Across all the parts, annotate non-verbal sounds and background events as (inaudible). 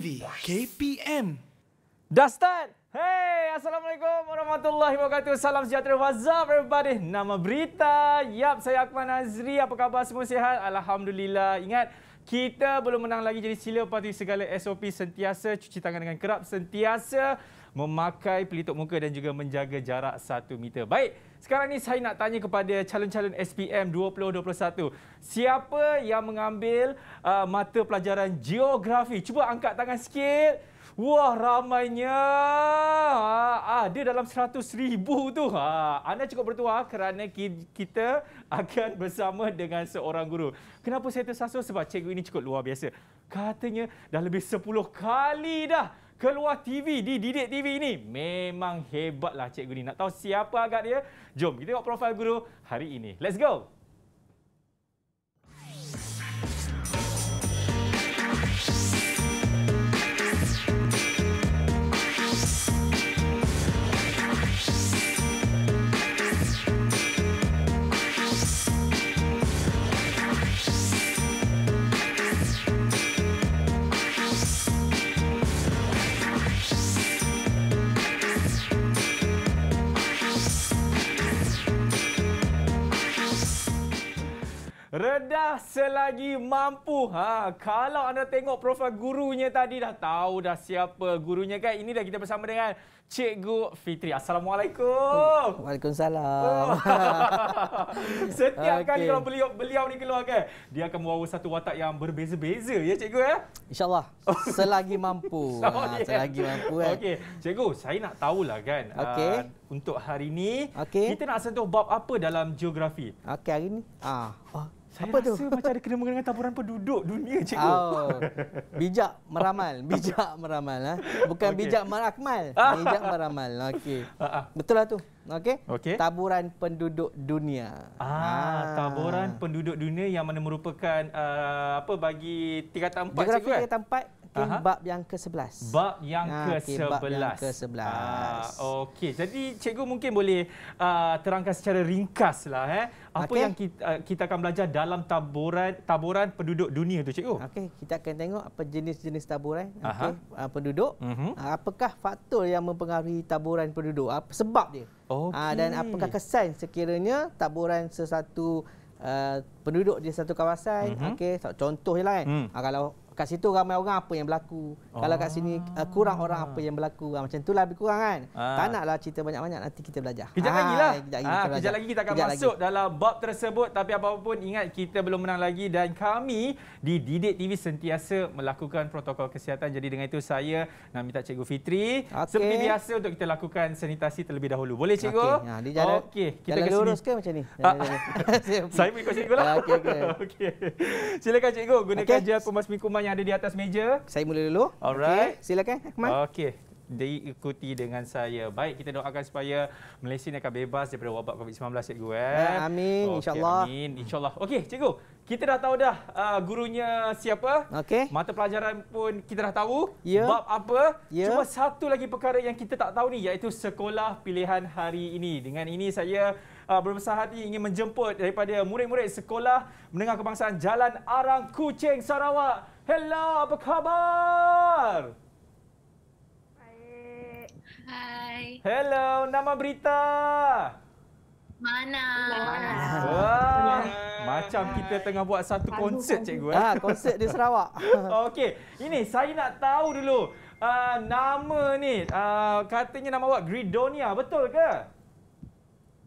TV KPM. Dah Hey, Assalamualaikum warahmatullahi wabarakatuh. Salam sejahtera. What's up everybody? Nama berita. Yap, saya Akmal Nazri. Apa khabar semua sihat? Alhamdulillah. Ingat, kita belum menang lagi. Jadi sila patuhi segala SOP sentiasa. Cuci tangan dengan kerap sentiasa memakai pelitup muka dan juga menjaga jarak 1 meter. Baik, sekarang ni saya nak tanya kepada calon-calon SPM 2021. Siapa yang mengambil uh, mata pelajaran geografi? Cuba angkat tangan sikit. Wah, ramainya. Ada ah, ah, dalam 100 ribu tu. Ah anda cukup bertuah kerana kita akan bersama dengan seorang guru. Kenapa saya tersasul? Sebab cikgu ini cukup luar biasa. Katanya dah lebih 10 kali dah keluar TV di Didik TV ini. Memang hebatlah cikgu ni. Nak tahu siapa agak dia? Jom kita tengok profil guru hari ini. Let's go! Redah selagi mampu. Ha, kalau anda tengok profil gurunya tadi dah tahu dah siapa gurunya kan. Ini dah kita bersama dengan Cikgu Fitri. Assalamualaikum. Waalaikumsalam. Oh. (laughs) Setiap okay. kali kalau beliau beliau ni keluar kan, dia akan membawa satu watak yang berbeza-beza ya cikgu ya. Insyaallah. Oh. selagi mampu. (laughs) Oh, ha, yeah. selagi mampu kan. Okey, cikgu, saya nak tahulah kan. Okay. Uh, ah, untuk hari ini. Okay. Kita nak sentuh bab apa dalam geografi? Okey, hari ini. Ah. Oh. Saya apa rasa tu? macam ada kena mengenai taburan penduduk dunia cikgu. Oh. Bijak meramal, bijak meramal ha? Bukan okay. bijak merakmal, (laughs) bijak meramal. Okey. Ha, ha. Betul lah tu. Okey. Okay. Taburan penduduk dunia. Ah, ha. taburan penduduk dunia yang mana merupakan uh, apa bagi tiga tempat? cikgu. Geografi eh? tingkat empat Okay, bab yang ke-11. Bab yang ke-11. Okay, ke ah, okey. Jadi cikgu mungkin boleh uh, terangkan secara ringkaslah eh apa okay. yang kita, uh, kita akan belajar dalam taburan taburan penduduk dunia tu cikgu? Okey, kita akan tengok apa jenis-jenis taburan okay, uh, penduduk. Uh-huh. Apakah faktor yang mempengaruhi taburan penduduk? Apa uh, sebab dia? Okay. Dan apakah kesan sekiranya taburan sesuatu uh, penduduk di satu kawasan? Uh-huh. Okey, contohnya lah kan. Hmm. Kalau kat situ ramai orang apa yang berlaku. Oh. Kalau kat sini uh, kurang orang apa yang berlaku. Uh, macam itulah lebih kurang kan. Ah. Tak naklah cerita banyak-banyak nanti kita belajar. Kejap lagi ah, lah. Kejap, kejap, kejap, kejap lagi kita akan kejap masuk lagi. dalam bab tersebut. Tapi apa pun ingat kita belum menang lagi. Dan kami di Didik TV sentiasa melakukan protokol kesihatan. Jadi dengan itu saya nak minta Cikgu Fitri. Okay. Seperti biasa untuk kita lakukan sanitasi terlebih dahulu. Boleh Cikgu? Okey. Ha, okay. Kita jalan lurus ke macam ni? (laughs) Saya ikut Cikgu lah. Okay, okay. (laughs) okay. Silakan Cikgu gunakan okay. jalan pembas kuman yang yang ada di atas meja. Saya mula dulu. Alright. Okay. Silakan Akmal. Okey. Diikuti dengan saya. Baik, kita doakan supaya Malaysia ni akan bebas daripada wabak COVID-19, cikgu. Eh? Ya, amin. Okay, InsyaAllah. Amin. InsyaAllah. Okey, cikgu. Kita dah tahu dah uh, gurunya siapa. Okey. Mata pelajaran pun kita dah tahu. Ya. Bab apa. Ya. Cuma satu lagi perkara yang kita tak tahu ni, iaitu sekolah pilihan hari ini. Dengan ini saya uh, berbesar hati ingin menjemput daripada murid-murid sekolah menengah kebangsaan Jalan Arang Kucing, Sarawak. Hello, apa khabar? Hai, Hai. Hello, nama berita? Mana? Mana? Wah, macam kita tengah buat satu konsert, cikgu. Ha, konsert di Sarawak. (laughs) Okey, ini saya nak tahu dulu. Uh, nama ni, uh, katanya nama awak Gridonia, betul ke?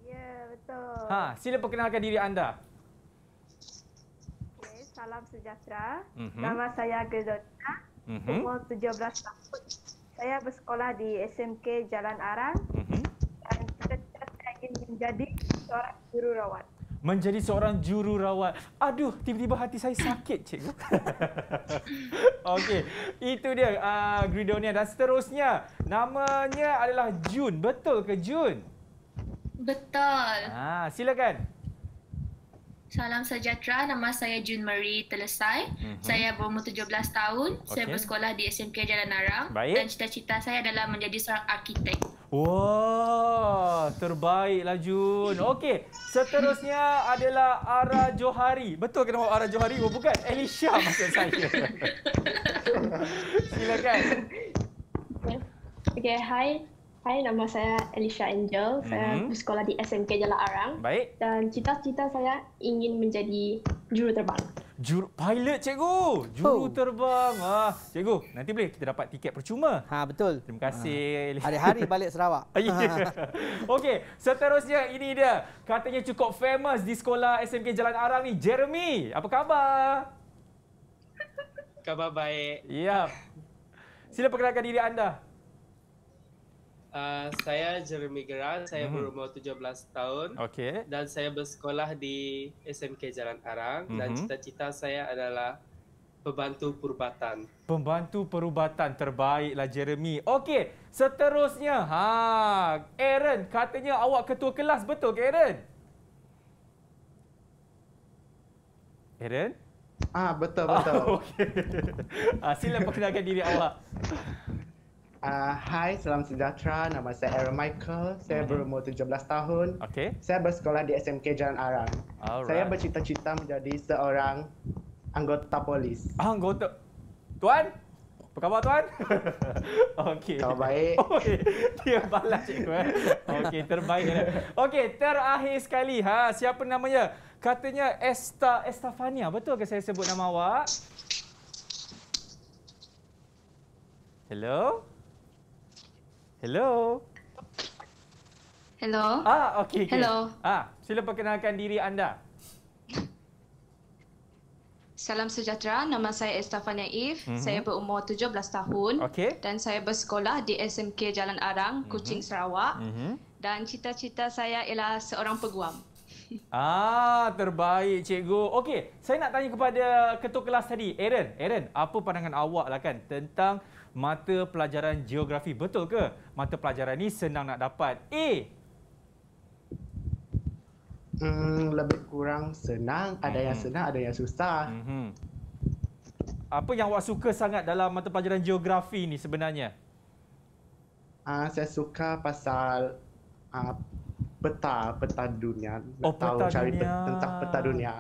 Ya, betul. Ha, sila perkenalkan diri anda salam sejahtera. Mm-hmm. Nama saya Gerdonia. Mm-hmm. Umur 17 tahun. Saya bersekolah di SMK Jalan Arang. Mm-hmm. Dan saya ingin menjadi seorang jururawat. Menjadi seorang jururawat. Aduh, tiba-tiba hati saya sakit, cikgu. (laughs) Okey, itu dia uh, Gridonia. Dan seterusnya, namanya adalah Jun. Betul ke Jun? Betul. Ah, silakan. Salam sejahtera. Nama saya Jun Marie Telesai. Mm-hmm. Saya berumur 17 tahun. Okay. Saya bersekolah di SMK Jalan Arang. Baik. Dan cita-cita saya adalah menjadi seorang arkitek. Wah, terbaiklah Jun. Okey, seterusnya adalah Ara Johari. Betul ke nama Ara Johari? Oh, bukan. Alicia maksud saya. (laughs) Silakan. Okey, okay, hi. Hai, nama saya Alicia Angel. Saya mm-hmm. bersekolah di SMK Jalan Arang. Baik. Dan cita-cita saya ingin menjadi juru terbang. Juru pilot, cikgu. Juru oh. terbang. Ah, cikgu, nanti boleh kita dapat tiket percuma. Ha, betul. Terima kasih. Ha. Hari-hari balik Sarawak. (laughs) yeah. Okey, seterusnya ini dia. Katanya cukup famous di sekolah SMK Jalan Arang ni, Jeremy. Apa khabar? Khabar baik. Ya. Yeah. Sila perkenalkan diri anda. Ah, saya Jeremy Geran, saya hmm. berumur 17 tahun okay. dan saya bersekolah di SMK Jalan Arang hmm. dan mhm. cita-cita saya adalah pembantu perubatan. Pembantu perubatan terbaiklah Jeremy. Okey, seterusnya ha Aaron katanya awak ketua kelas betul ke Aaron? Aaron? Ah betul betul. Ah, (laughs) okay. ah sila perkenalkan diri awak. Uh, hi, salam sejahtera. Nama saya Aaron Michael. Saya uh-huh. berumur 17 tahun. Okay. Saya bersekolah di SMK Jalan Arang. Alright. Saya bercita-cita menjadi seorang anggota polis. Anggota? Tuan? Apa khabar tuan? (laughs) Okey. Kau baik. Okey. Dia balas cikgu eh. Okey, terbaik dia. Okey, terakhir sekali ha, siapa namanya? Katanya Esta Estafania. Betul ke saya sebut nama awak? Hello? Hello. Hello. Ah, okey. Okay. Hello. Ah, sila perkenalkan diri anda. Salam sejahtera. Nama saya Estafania If. Mm-hmm. Saya berumur 17 tahun okay. dan saya bersekolah di SMK Jalan Arang, mhm. Kuching mm-hmm. Sarawak. Mm-hmm. Dan cita-cita saya ialah seorang peguam. (laughs) Ah, terbaik cikgu. Okey, saya nak tanya kepada ketua kelas tadi, Aaron. Aaron, apa pandangan awaklah kan tentang mata pelajaran geografi. Betul ke mata pelajaran ni senang nak dapat A? Hmm, lebih kurang senang. Ada hmm. yang senang, ada yang susah. Hmm. Apa yang awak suka sangat dalam mata pelajaran geografi ni sebenarnya? Uh, saya suka pasal uh, peta peta dunia oh, tahu cari dunia. Pe, tentang peta dunia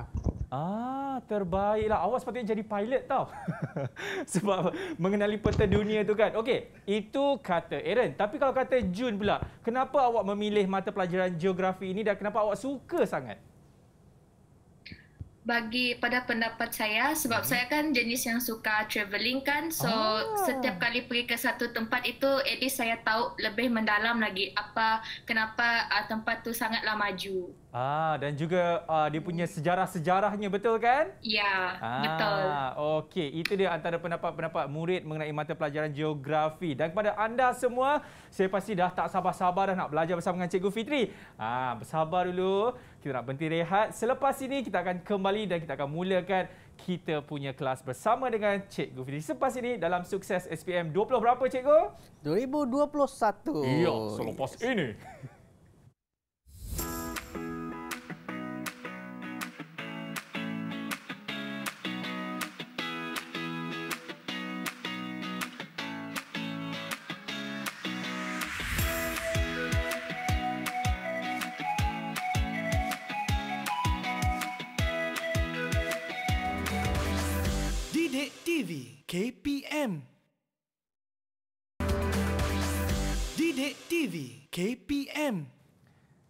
ah terbaiklah awak sepatutnya jadi pilot tau (laughs) sebab mengenali peta dunia tu kan okey itu kata Aaron tapi kalau kata June pula kenapa awak memilih mata pelajaran geografi ini dan kenapa awak suka sangat bagi pada pendapat saya sebab hmm. saya kan jenis yang suka travelling kan so oh. setiap kali pergi ke satu tempat itu at saya tahu lebih mendalam lagi apa kenapa uh, tempat tu sangatlah maju Ah dan juga uh, dia punya sejarah-sejarahnya betul kan? Ya, ah, betul. Ah okey, itu dia antara pendapat-pendapat murid mengenai mata pelajaran geografi. Dan kepada anda semua, saya pasti dah tak sabar-sabar dah nak belajar bersama dengan Cikgu Fitri. Ah bersabar dulu, kita nak berhenti rehat. Selepas ini kita akan kembali dan kita akan mulakan kita punya kelas bersama dengan Cikgu Fitri. Selepas ini dalam sukses SPM 20 berapa Cikgu? 2021. Ya, selepas yes. ini. KPM.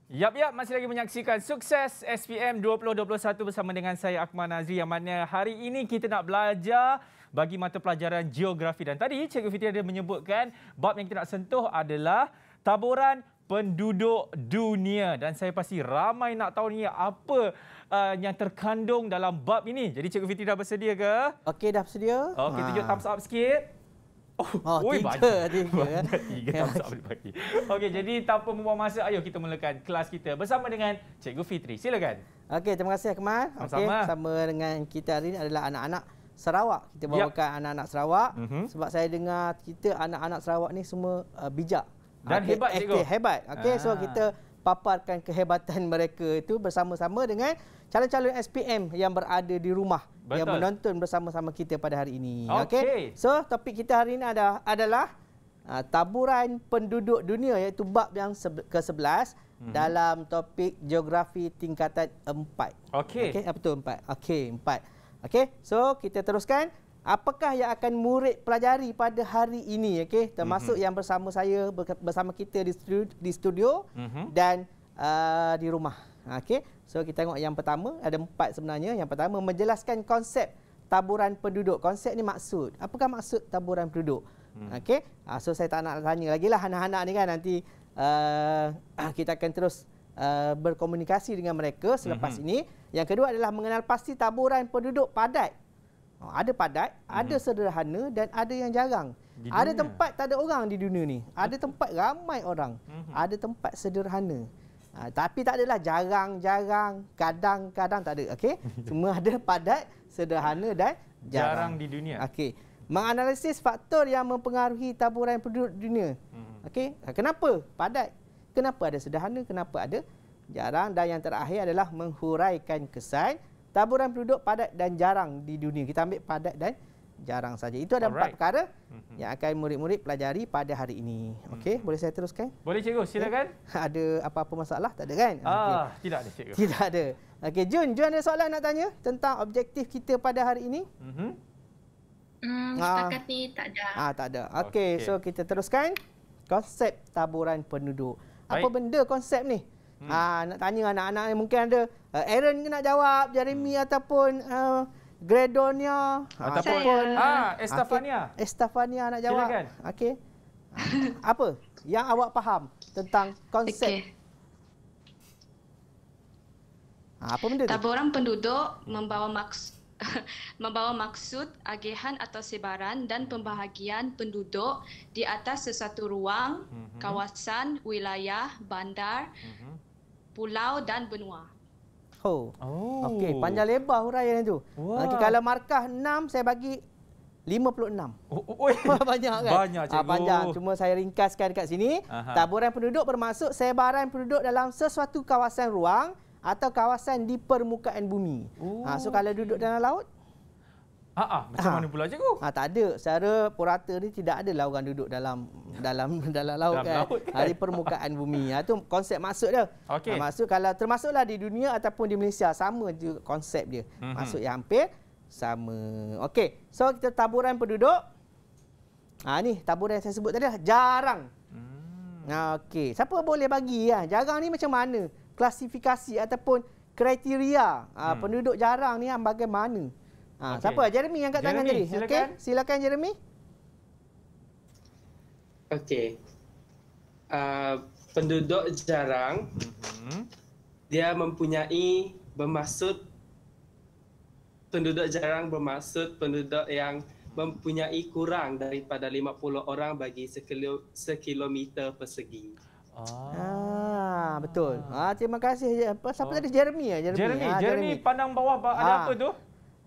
Yap, yap. Masih lagi menyaksikan sukses SPM 2021 bersama dengan saya, Akmal Nazri. Yang mana hari ini kita nak belajar bagi mata pelajaran geografi. Dan tadi Cikgu Fitri ada menyebutkan bab yang kita nak sentuh adalah taburan penduduk dunia. Dan saya pasti ramai nak tahu ni apa uh, yang terkandung dalam bab ini. Jadi Cikgu Fitri dah bersedia ke? Okey, dah bersedia. Okey, tunjuk ha. thumbs up sikit. Oh, oh tiga, eh. banyak. tiga. tiga tak pagi. Okay, jadi tanpa membuang masa, ayo kita mulakan kelas kita bersama dengan Cikgu Fitri. Silakan. Okay, terima kasih Akmal. Okay, sama dengan kita hari ini adalah anak-anak Sarawak. Kita ya. bawakan anak-anak yep. Sarawak. Mm -hmm. Sebab saya dengar kita anak-anak Sarawak ni semua uh, bijak. Dan okay, ah, hebat, Cikgu. Okay, hebat. Okey, so ah. kita paparkan kehebatan mereka itu bersama-sama dengan calon-calon SPM yang berada di rumah Betul. yang menonton bersama-sama kita pada hari ini. Okey. Okay. So, topik kita hari ini adalah, adalah uh, taburan penduduk dunia iaitu bab yang ke-11 mm-hmm. dalam topik geografi tingkatan 4. Okey. Okey, apa tu 4? Okey, 4. Okey. So, kita teruskan. Apakah yang akan murid pelajari pada hari ini okay? termasuk mm-hmm. yang bersama saya bersama kita di studio, di studio mm-hmm. dan uh, di rumah okay? so kita tengok yang pertama ada empat sebenarnya yang pertama menjelaskan konsep taburan penduduk konsep ni maksud apakah maksud taburan penduduk mm. okey ah, so saya tak nak tanya lagi lah anak-anak ni kan nanti uh, (clears throat) kita akan terus uh, berkomunikasi dengan mereka selepas mm-hmm. ini yang kedua adalah mengenal pasti taburan penduduk padat Oh, ada padat, mm-hmm. ada sederhana dan ada yang jarang. Ada tempat tak ada orang di dunia ni. Ada tempat ramai orang. Mm-hmm. Ada tempat sederhana. Ha, tapi tak adalah jarang-jarang, kadang-kadang tak ada. Okey. semua (laughs) ada padat, sederhana dan jarang, jarang di dunia. Okey. Menganalisis faktor yang mempengaruhi taburan penduduk dunia. Mm-hmm. Okey. Ha, kenapa padat? Kenapa ada sederhana? Kenapa ada jarang? Dan yang terakhir adalah menghuraikan kesan taburan penduduk padat dan jarang di dunia. Kita ambil padat dan jarang saja. Itu ada empat perkara mm-hmm. yang akan murid-murid pelajari pada hari ini. Hmm. Okey, boleh saya teruskan? Boleh cikgu, silakan. Okay. (laughs) Ada apa-apa masalah? Tak ada kan? Ah, okay. tidak ada cikgu. (laughs) Tidak ada. Okey, Jun, Jun ada soalan nak tanya tentang objektif kita pada hari ini? Mhm. Hmm, ah. ni tak ada. Ah, tak ada. Okey, okay. so kita teruskan konsep taburan penduduk. Baik. Apa benda konsep ni? Hmm. Ha, nak tanya anak-anak ni mungkin ada uh, Aaron ke nak jawab, Jeremy hmm. ataupun uh, Gredonia ah, ataupun saya. ha, Estefania. Okay. Estefania nak jawab. Silakan. Okey. Apa yang awak faham tentang konsep? Okay. apa benda Taburan tu? penduduk membawa maksud (laughs) membawa maksud agihan atau sebaran dan pembahagian penduduk di atas sesuatu ruang, hmm. kawasan, wilayah, bandar, hmm pulau dan benua. Oh. oh. Okey, panjang lebar huraian itu. Wow. Okay, kalau markah 6 saya bagi 56. Oh, oh, (laughs) banyak kan? Banyak cikgu. Ah, panjang. Cuma saya ringkaskan dekat sini. Aha. Taburan penduduk bermaksud sebaran penduduk dalam sesuatu kawasan ruang atau kawasan di permukaan bumi. Oh, ah, so kalau duduk dalam laut, Ha macam ha. mana pula cikgu? Ha tak ada. Secara purata ni tidak adalah orang duduk dalam dalam (laughs) dalam laut dalam kan. Laut kan? Ha, di permukaan bumi. Ha tu konsep maksud dia. Okay. Ha, maksud kalau termasuklah di dunia ataupun di Malaysia sama juga konsep dia. Mm-hmm. Maksud yang hampir sama. Okey. So kita taburan penduduk. Ha ni taburan yang saya sebut tadi lah jarang. Hmm. Ha okey. Siapa boleh bagi ya? Ha? Jarang ni macam mana? Klasifikasi ataupun kriteria ha, hmm. penduduk jarang ni yang bagaimana? Ha, ah, okay. Siapa? Jeremy yang angkat tangan tadi. Silakan. Okay. silakan Jeremy. Okay. Uh, ah, penduduk jarang, mm-hmm. dia mempunyai bermaksud penduduk jarang bermaksud penduduk yang mempunyai kurang daripada 50 orang bagi sekilo, sekilometer persegi. Ah. ah betul. Ah terima kasih apa siapa oh. tadi Jeremy ya Jeremy. Jeremy, ah, Jeremy. Jeremy pandang bawah ada ah. apa tu?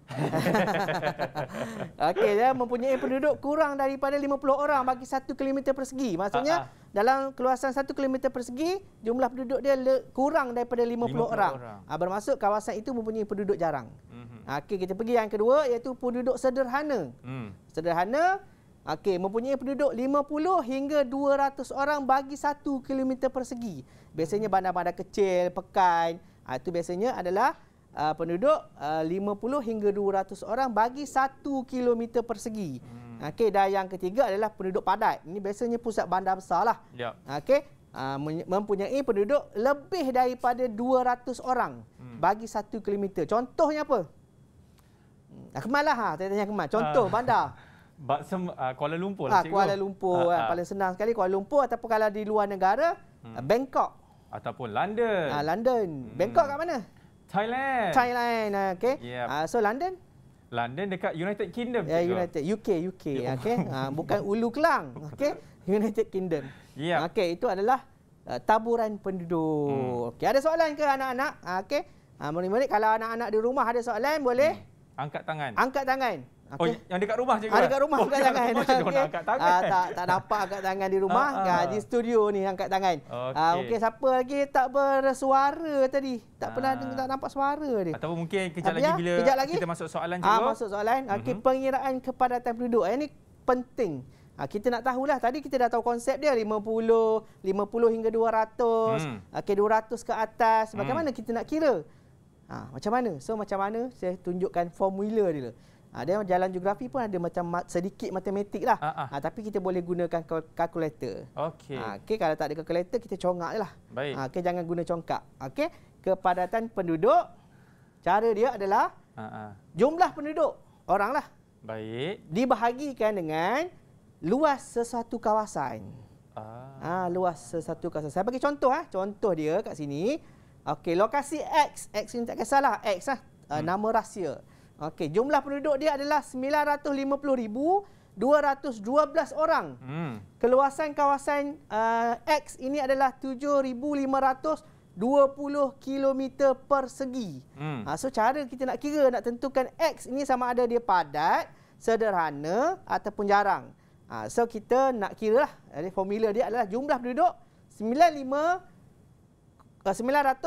(laughs) Okey, dia mempunyai penduduk kurang daripada 50 orang bagi 1 km persegi. Maksudnya uh, uh. dalam keluasan 1 km persegi, jumlah penduduk dia kurang daripada 50, 50 orang. orang. Ha, bermaksud kawasan itu mempunyai penduduk jarang. Mm-hmm. Okey, kita pergi yang kedua iaitu penduduk sederhana. Mm. Sederhana, okey, mempunyai penduduk 50 hingga 200 orang bagi 1 km persegi. Biasanya bandar-bandar kecil, pekan, ha, itu biasanya adalah uh, penduduk ah, uh, 50 hingga 200 orang bagi 1 km persegi. Hmm. Okey dan yang ketiga adalah penduduk padat. Ini biasanya pusat bandar besarlah. Ya. Okey. Uh, mempunyai penduduk lebih daripada 200 orang hmm. bagi 1 km. Contohnya apa? Akmal hmm, lah, ha, saya tanya Akmal. Contoh uh, bandar. (laughs) Baksem, uh, Kuala Lumpur. Lah, Kuala Lumpur, uh, uh. paling senang sekali. Kuala Lumpur ataupun kalau di luar negara, hmm. Bangkok. Ataupun London. Uh, London. Hmm. Bangkok kat mana? Thailand. Thailand, okay. Yeah. Uh, so London. London dekat United Kingdom. Yeah, juga. United UK UK, okay. Uh, (laughs) bukan Ulu Kelang, okay. (laughs) United Kingdom. Yeah. Okay, itu adalah uh, taburan penduduk. Hmm. Okay, ada soalan ke anak-anak? Uh, okay. Uh, mari kalau anak-anak di rumah ada soalan boleh. Hmm. Angkat tangan. Angkat tangan. Okay. Oh, yang dekat rumah cikgu? Ah, dekat rumah oh, bukan tangan. Rumah okay. nak angkat tangan. Ah, tak, tak nampak angkat tangan di rumah. Ah, ah. ah, ah. di studio ni angkat tangan. Ah, okay. Ah, mungkin siapa lagi tak bersuara tadi. Tak ah. pernah tengok tak nampak suara dia. Atau mungkin kejap Tapi ya? lagi bila kejap lagi. kita masuk soalan cikgu. Ah, masuk soalan. Okay, mm -hmm. Pengiraan kepadatan penduduk. Ini penting. Ah, kita nak tahulah. Tadi kita dah tahu konsep dia 50, 50 hingga 200, hmm. okay, 200 ke atas. Bagaimana hmm. kita nak kira? Ah, macam mana? So macam mana? Saya tunjukkan formula dia ada ha, jalan geografi pun ada macam sedikit matematik lah. Uh, uh. Ha, tapi kita boleh gunakan kalkulator. Okey. Ha, okay, kalau tak ada kalkulator, kita congak je lah. Baik. Ha, okay, jangan guna congkak. Okey. Kepadatan penduduk, cara dia adalah uh, uh. jumlah penduduk orang lah. Baik. Dibahagikan dengan luas sesuatu kawasan. Ah. Ha, luas sesuatu kawasan. Saya bagi contoh. Ha. Contoh dia kat sini. Okey, lokasi X. X ni tak kisahlah. X lah. Ha. Uh, hmm. Nama rahsia. Okey. Okey, jumlah penduduk dia adalah 950,212 orang. Hmm. Keluasan kawasan uh, X ini adalah 7,520 km persegi. Hmm. Uh, so cara kita nak kira nak tentukan X ini sama ada dia padat, sederhana ataupun jarang. Uh, so kita nak kira lah, jadi formula dia adalah jumlah penduduk 95 uh,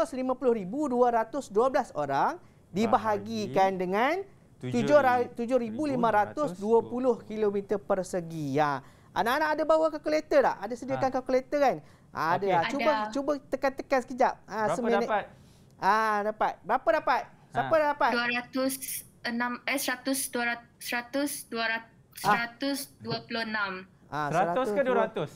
950,212 orang dibahagikan dengan 7,520 km persegi. Ya. Anak-anak ada bawa kalkulator tak? Ada sediakan ha. kalkulator kan? Ha, ada. Okay. Lah. Cuba ada. cuba tekan-tekan sekejap. Ha, Berapa seminit. dapat? Ah ha, dapat. Berapa dapat? Siapa ha. dapat? 206 eh 100 200 100 226. Seratus ah, Seratus ke dua ratus.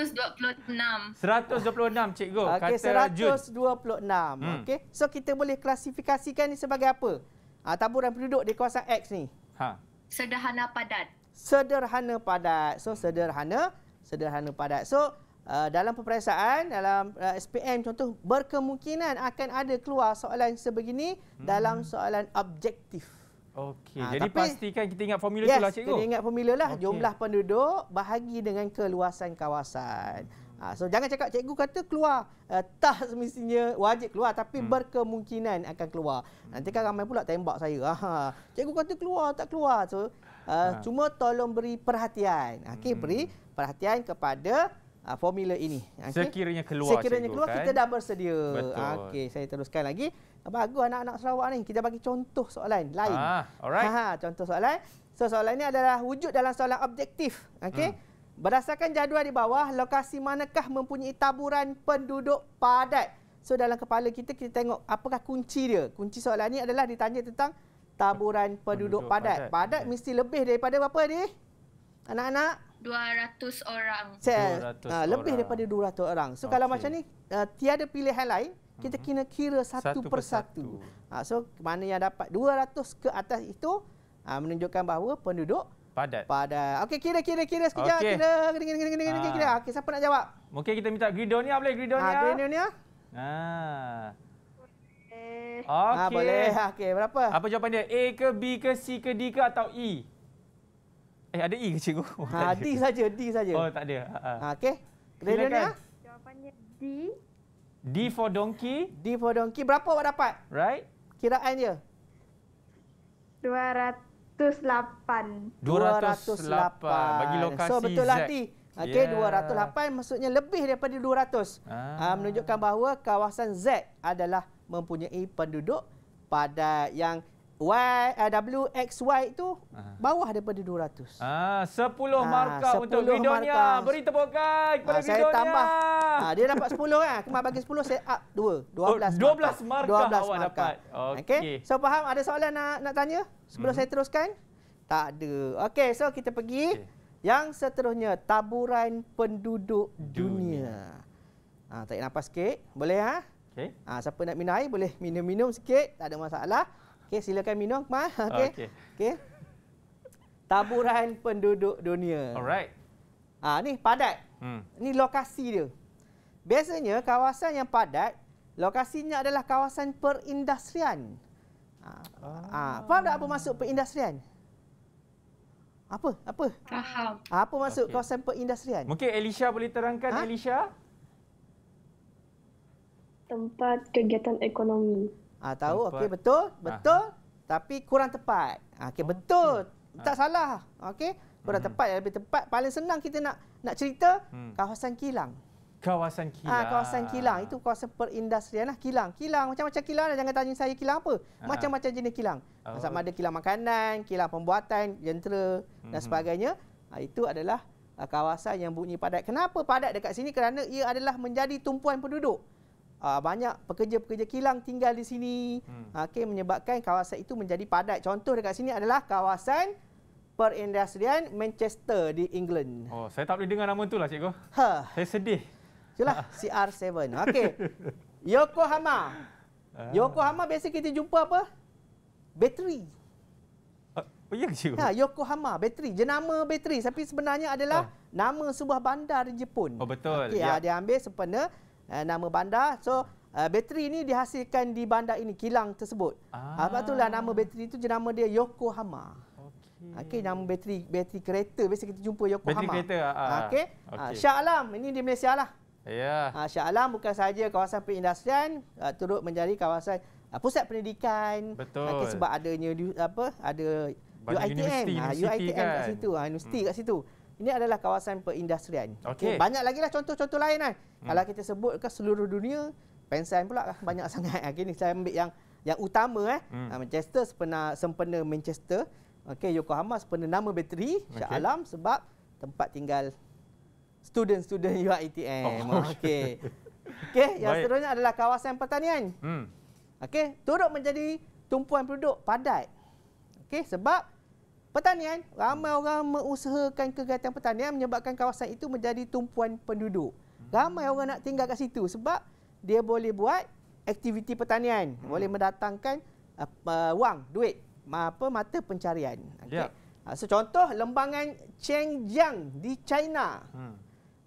(laughs) dua puluh enam. Seratus dua puluh enam, cikgu. Okay, kata puluh enam. Hmm. Okey. So kita boleh klasifikasikan ini sebagai apa? Ah taburan penduduk di kawasan X ni. Ha. Sederhana padat. Sederhana padat. So sederhana, sederhana padat. So uh, dalam peperiksaan dalam uh, ah, SPM contoh berkemungkinan akan ada keluar soalan sebegini hmm. dalam soalan objektif. Okey, ha, jadi tapi, pastikan kita ingat formula yes, itulah cikgu. Yes, kita ingat formula lah. Okay. Jumlah penduduk bahagi dengan keluasan kawasan. Ha, so jangan cakap cikgu kata keluar. Uh, tak semestinya wajib keluar tapi hmm. berkemungkinan akan keluar. Nanti kan ramai pula tembak saya. Aha, (laughs) cikgu kata keluar, tak keluar. So uh, ha. cuma tolong beri perhatian. Ha, okey, hmm. beri perhatian kepada uh, formula ini. Ha, okay? Sekiranya keluar Sekiranya cikgu, keluar kan? kita dah bersedia. Ha, okey, saya teruskan lagi. Bagus anak-anak Sarawak ni. Kita bagi contoh soalan lain. Ah, alright. Ha, ha contoh soalan. So, soalan ini adalah wujud dalam soalan objektif. Okey? Hmm. Berdasarkan jadual di bawah, lokasi manakah mempunyai taburan penduduk padat? So, dalam kepala kita, kita tengok apakah kunci dia. Kunci soalan ini adalah ditanya tentang taburan penduduk, penduduk padat. padat. Hmm. Padat mesti lebih daripada berapa ni? Anak-anak? 200 orang. 200 ha, lebih orang. daripada 200 orang. So, okay. kalau macam ni, uh, tiada pilihan lain kita mhm. kena kira satu, satu persatu. persatu. Ha, so mana yang dapat 200 ke atas itu ha, menunjukkan bahawa penduduk padat. Padat. Okey kira kira kira sekejap okay. kira kira kira kira kira kira. Ha. kira. Okey siapa nak jawab? Mungkin kita minta Gridonia boleh Gridonia. Ha, ya? Gridonia. Ya? Ha. ha. Okey. Ha, boleh. Okey berapa? Apa jawapan dia? A ke B ke C ke D ke atau E? Eh ada E ke cikgu? Oh, ha, (laughs) D saja, D saja. Oh tak ada. Ha. ha, ha okey. Gridonia. Ya? Jawapannya D. D for donkey. D for donkey. Berapa awak dapat? Right. Kiraan dia. 208. 208. Bagi lokasi Z. So betul lah ti. T. Okey, yeah. 208 maksudnya lebih daripada 200. Ah. Ha, menunjukkan bahawa kawasan Z adalah mempunyai penduduk padat yang Y, uh, Y itu bawah daripada 200. Ah, 10 ah, markah 10 untuk Gridonia. Markah. Beri tepukan kepada ah, saya Gridonia. Tambah, ah, dia dapat 10 kan. Kemal bagi 10, saya up 2. 12, oh, 12 markah. markah 12 awak markah. dapat. Okay. okay. So faham? Ada soalan nak nak tanya? Sebelum hmm. saya teruskan? Tak ada. Okay, so kita pergi. Okay. Yang seterusnya, taburan penduduk dunia. dunia. Ah, tarik nafas sikit. Boleh ha? Ah? Okay. Ah, siapa nak minum air, boleh minum-minum sikit. Tak ada masalah. Okey, silakan minum, Ma. (laughs) Okey. Okey. Okay. Taburan penduduk dunia. Alright. Ah, ha, ni padat. Hmm. Ni lokasi dia. Biasanya kawasan yang padat, lokasinya adalah kawasan perindustrian. Ah. Ah. Faham tak apa maksud perindustrian? Apa? Apa? Faham. Ha, apa maksud okay. kawasan perindustrian? Mungkin Elisha boleh terangkan, ha? Elisha? Tempat kegiatan ekonomi. Ah, tahu, okay betul, ah. betul. Ha. Tapi kurang tepat. Ah, okey oh, betul. Okay. Hmm. Tak ha. salah. okay Kurang hmm. tepat lebih tepat paling senang kita nak nak cerita hmm. kawasan kilang. Kawasan ah, kilang. Ha, kawasan kilang. Itu kawasan perindustrian lah. Kilang. Kilang. Macam-macam kilang. Lah. Jangan tanya saya kilang apa. Macam-macam jenis kilang. Oh. Sama ada kilang makanan, kilang pembuatan, jentera hmm dan sebagainya. Ha, itu adalah kawasan yang bunyi padat. Kenapa padat dekat sini? Kerana ia adalah menjadi tumpuan penduduk uh, banyak pekerja-pekerja kilang tinggal di sini. Hmm. Ah, Okey menyebabkan kawasan itu menjadi padat. Contoh dekat sini adalah kawasan perindustrian Manchester di England. Oh, saya tak boleh dengar nama itulah cikgu. Ha. Saya sedih. Itulah ha. CR7. (laughs) Okay, Yokohama. Ah. Yokohama biasa kita jumpa apa? Bateri. Oh, ya cikgu. Ha, Yokohama, bateri. Jenama bateri tapi sebenarnya adalah oh. nama sebuah bandar di Jepun. Oh, betul. Okey, ya. dia ambil sepenuh Eh, nama bandar. So uh, bateri ini dihasilkan di bandar ini kilang tersebut. Ah. Apa ha, itulah nama bateri itu jenama dia Yokohama. Okey. Ha, okey nama bateri bateri kereta biasa kita jumpa Yokohama. Bateri kereta. Ah, ah. Okey. Okay. Ha, okay. Syah Alam ini di Malaysia lah. Ya. Yeah. Syah Alam bukan saja kawasan perindustrian uh, turut menjadi kawasan uh, pusat pendidikan. Betul. Okay, sebab adanya apa ada Banyak UITM, UITM kan? kat situ, ha, universiti hmm. kat situ. Ini adalah kawasan perindustrian. Okay. Okay. Banyak lagi lah contoh-contoh lain kan. Hmm. Kalau kita sebut ke seluruh dunia, Pensan pula lah banyak (laughs) sangat. Okay, ni saya ambil yang yang utama eh. Hmm. Ha, Manchester sempena, sempena Manchester. Okay, Yokohama sempena nama bateri. Okay. Alam sebab tempat tinggal student-student UITM. (laughs) Oh. Okay. Okay, yang seterusnya adalah kawasan pertanian. Hmm. Okay, turut menjadi tumpuan penduduk padat. Okay, sebab Pertanian, ramai orang mengusahakan kegiatan pertanian menyebabkan kawasan itu menjadi tumpuan penduduk. Ramai orang nak tinggal kat situ sebab dia boleh buat aktiviti pertanian, hmm. boleh mendatangkan uh, wang, duit, apa mata pencarian. Okey. Yeah. Ha, so, contoh lembangan Chengjiang di China. Hmm.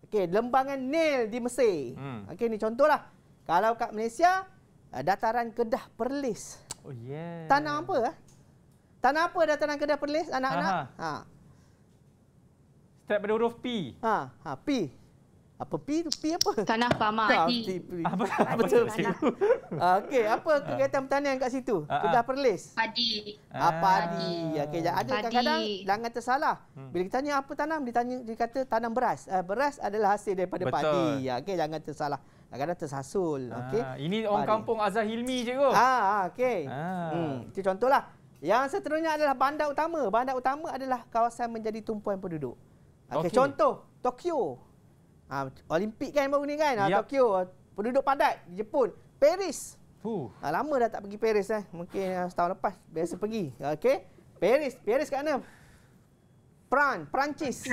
Okey, lembangan Nil di Mesir. Hmm. Okey, ni contohlah. Kalau kat Malaysia, uh, dataran Kedah Perlis. Oh yeah. Tanam apa? Eh? Tanah apa dah dalam kedai perlis anak-anak. Ha. Start pada huruf P. Ha, ha P. Apa P P apa? Tanah Pamak. Ha, P, (laughs) P. Apa? Apa tu? Okey, apa kegiatan pertanian kat situ? Ha, ha. Kedah Perlis. Padi. Ah, padi. Okey, ada kadang-kadang langan tersalah. Hmm. Bila kita tanya apa tanam, ditanya dia kata tanam beras. Uh, beras adalah hasil daripada Betul. padi. Ya, okey, jangan tersalah. Kadang-kadang tersasul. Okey. Ah, ini orang padi. kampung Azahilmi Hilmi je ko. Oh. Ha, ah, okey. Ah. Hmm, itu contohlah. Yang seterusnya adalah bandar utama. Bandar utama adalah kawasan menjadi tumpuan penduduk. Okey, okay. contoh Tokyo. Ah, Olimpik kan baru ni kan? Ha, yep. Tokyo penduduk padat di Jepun. Paris. Fuh. Ah, lama dah tak pergi Paris eh. Mungkin uh, setahun lepas biasa pergi. Okay Paris, Paris kat mana? Pran, Perancis.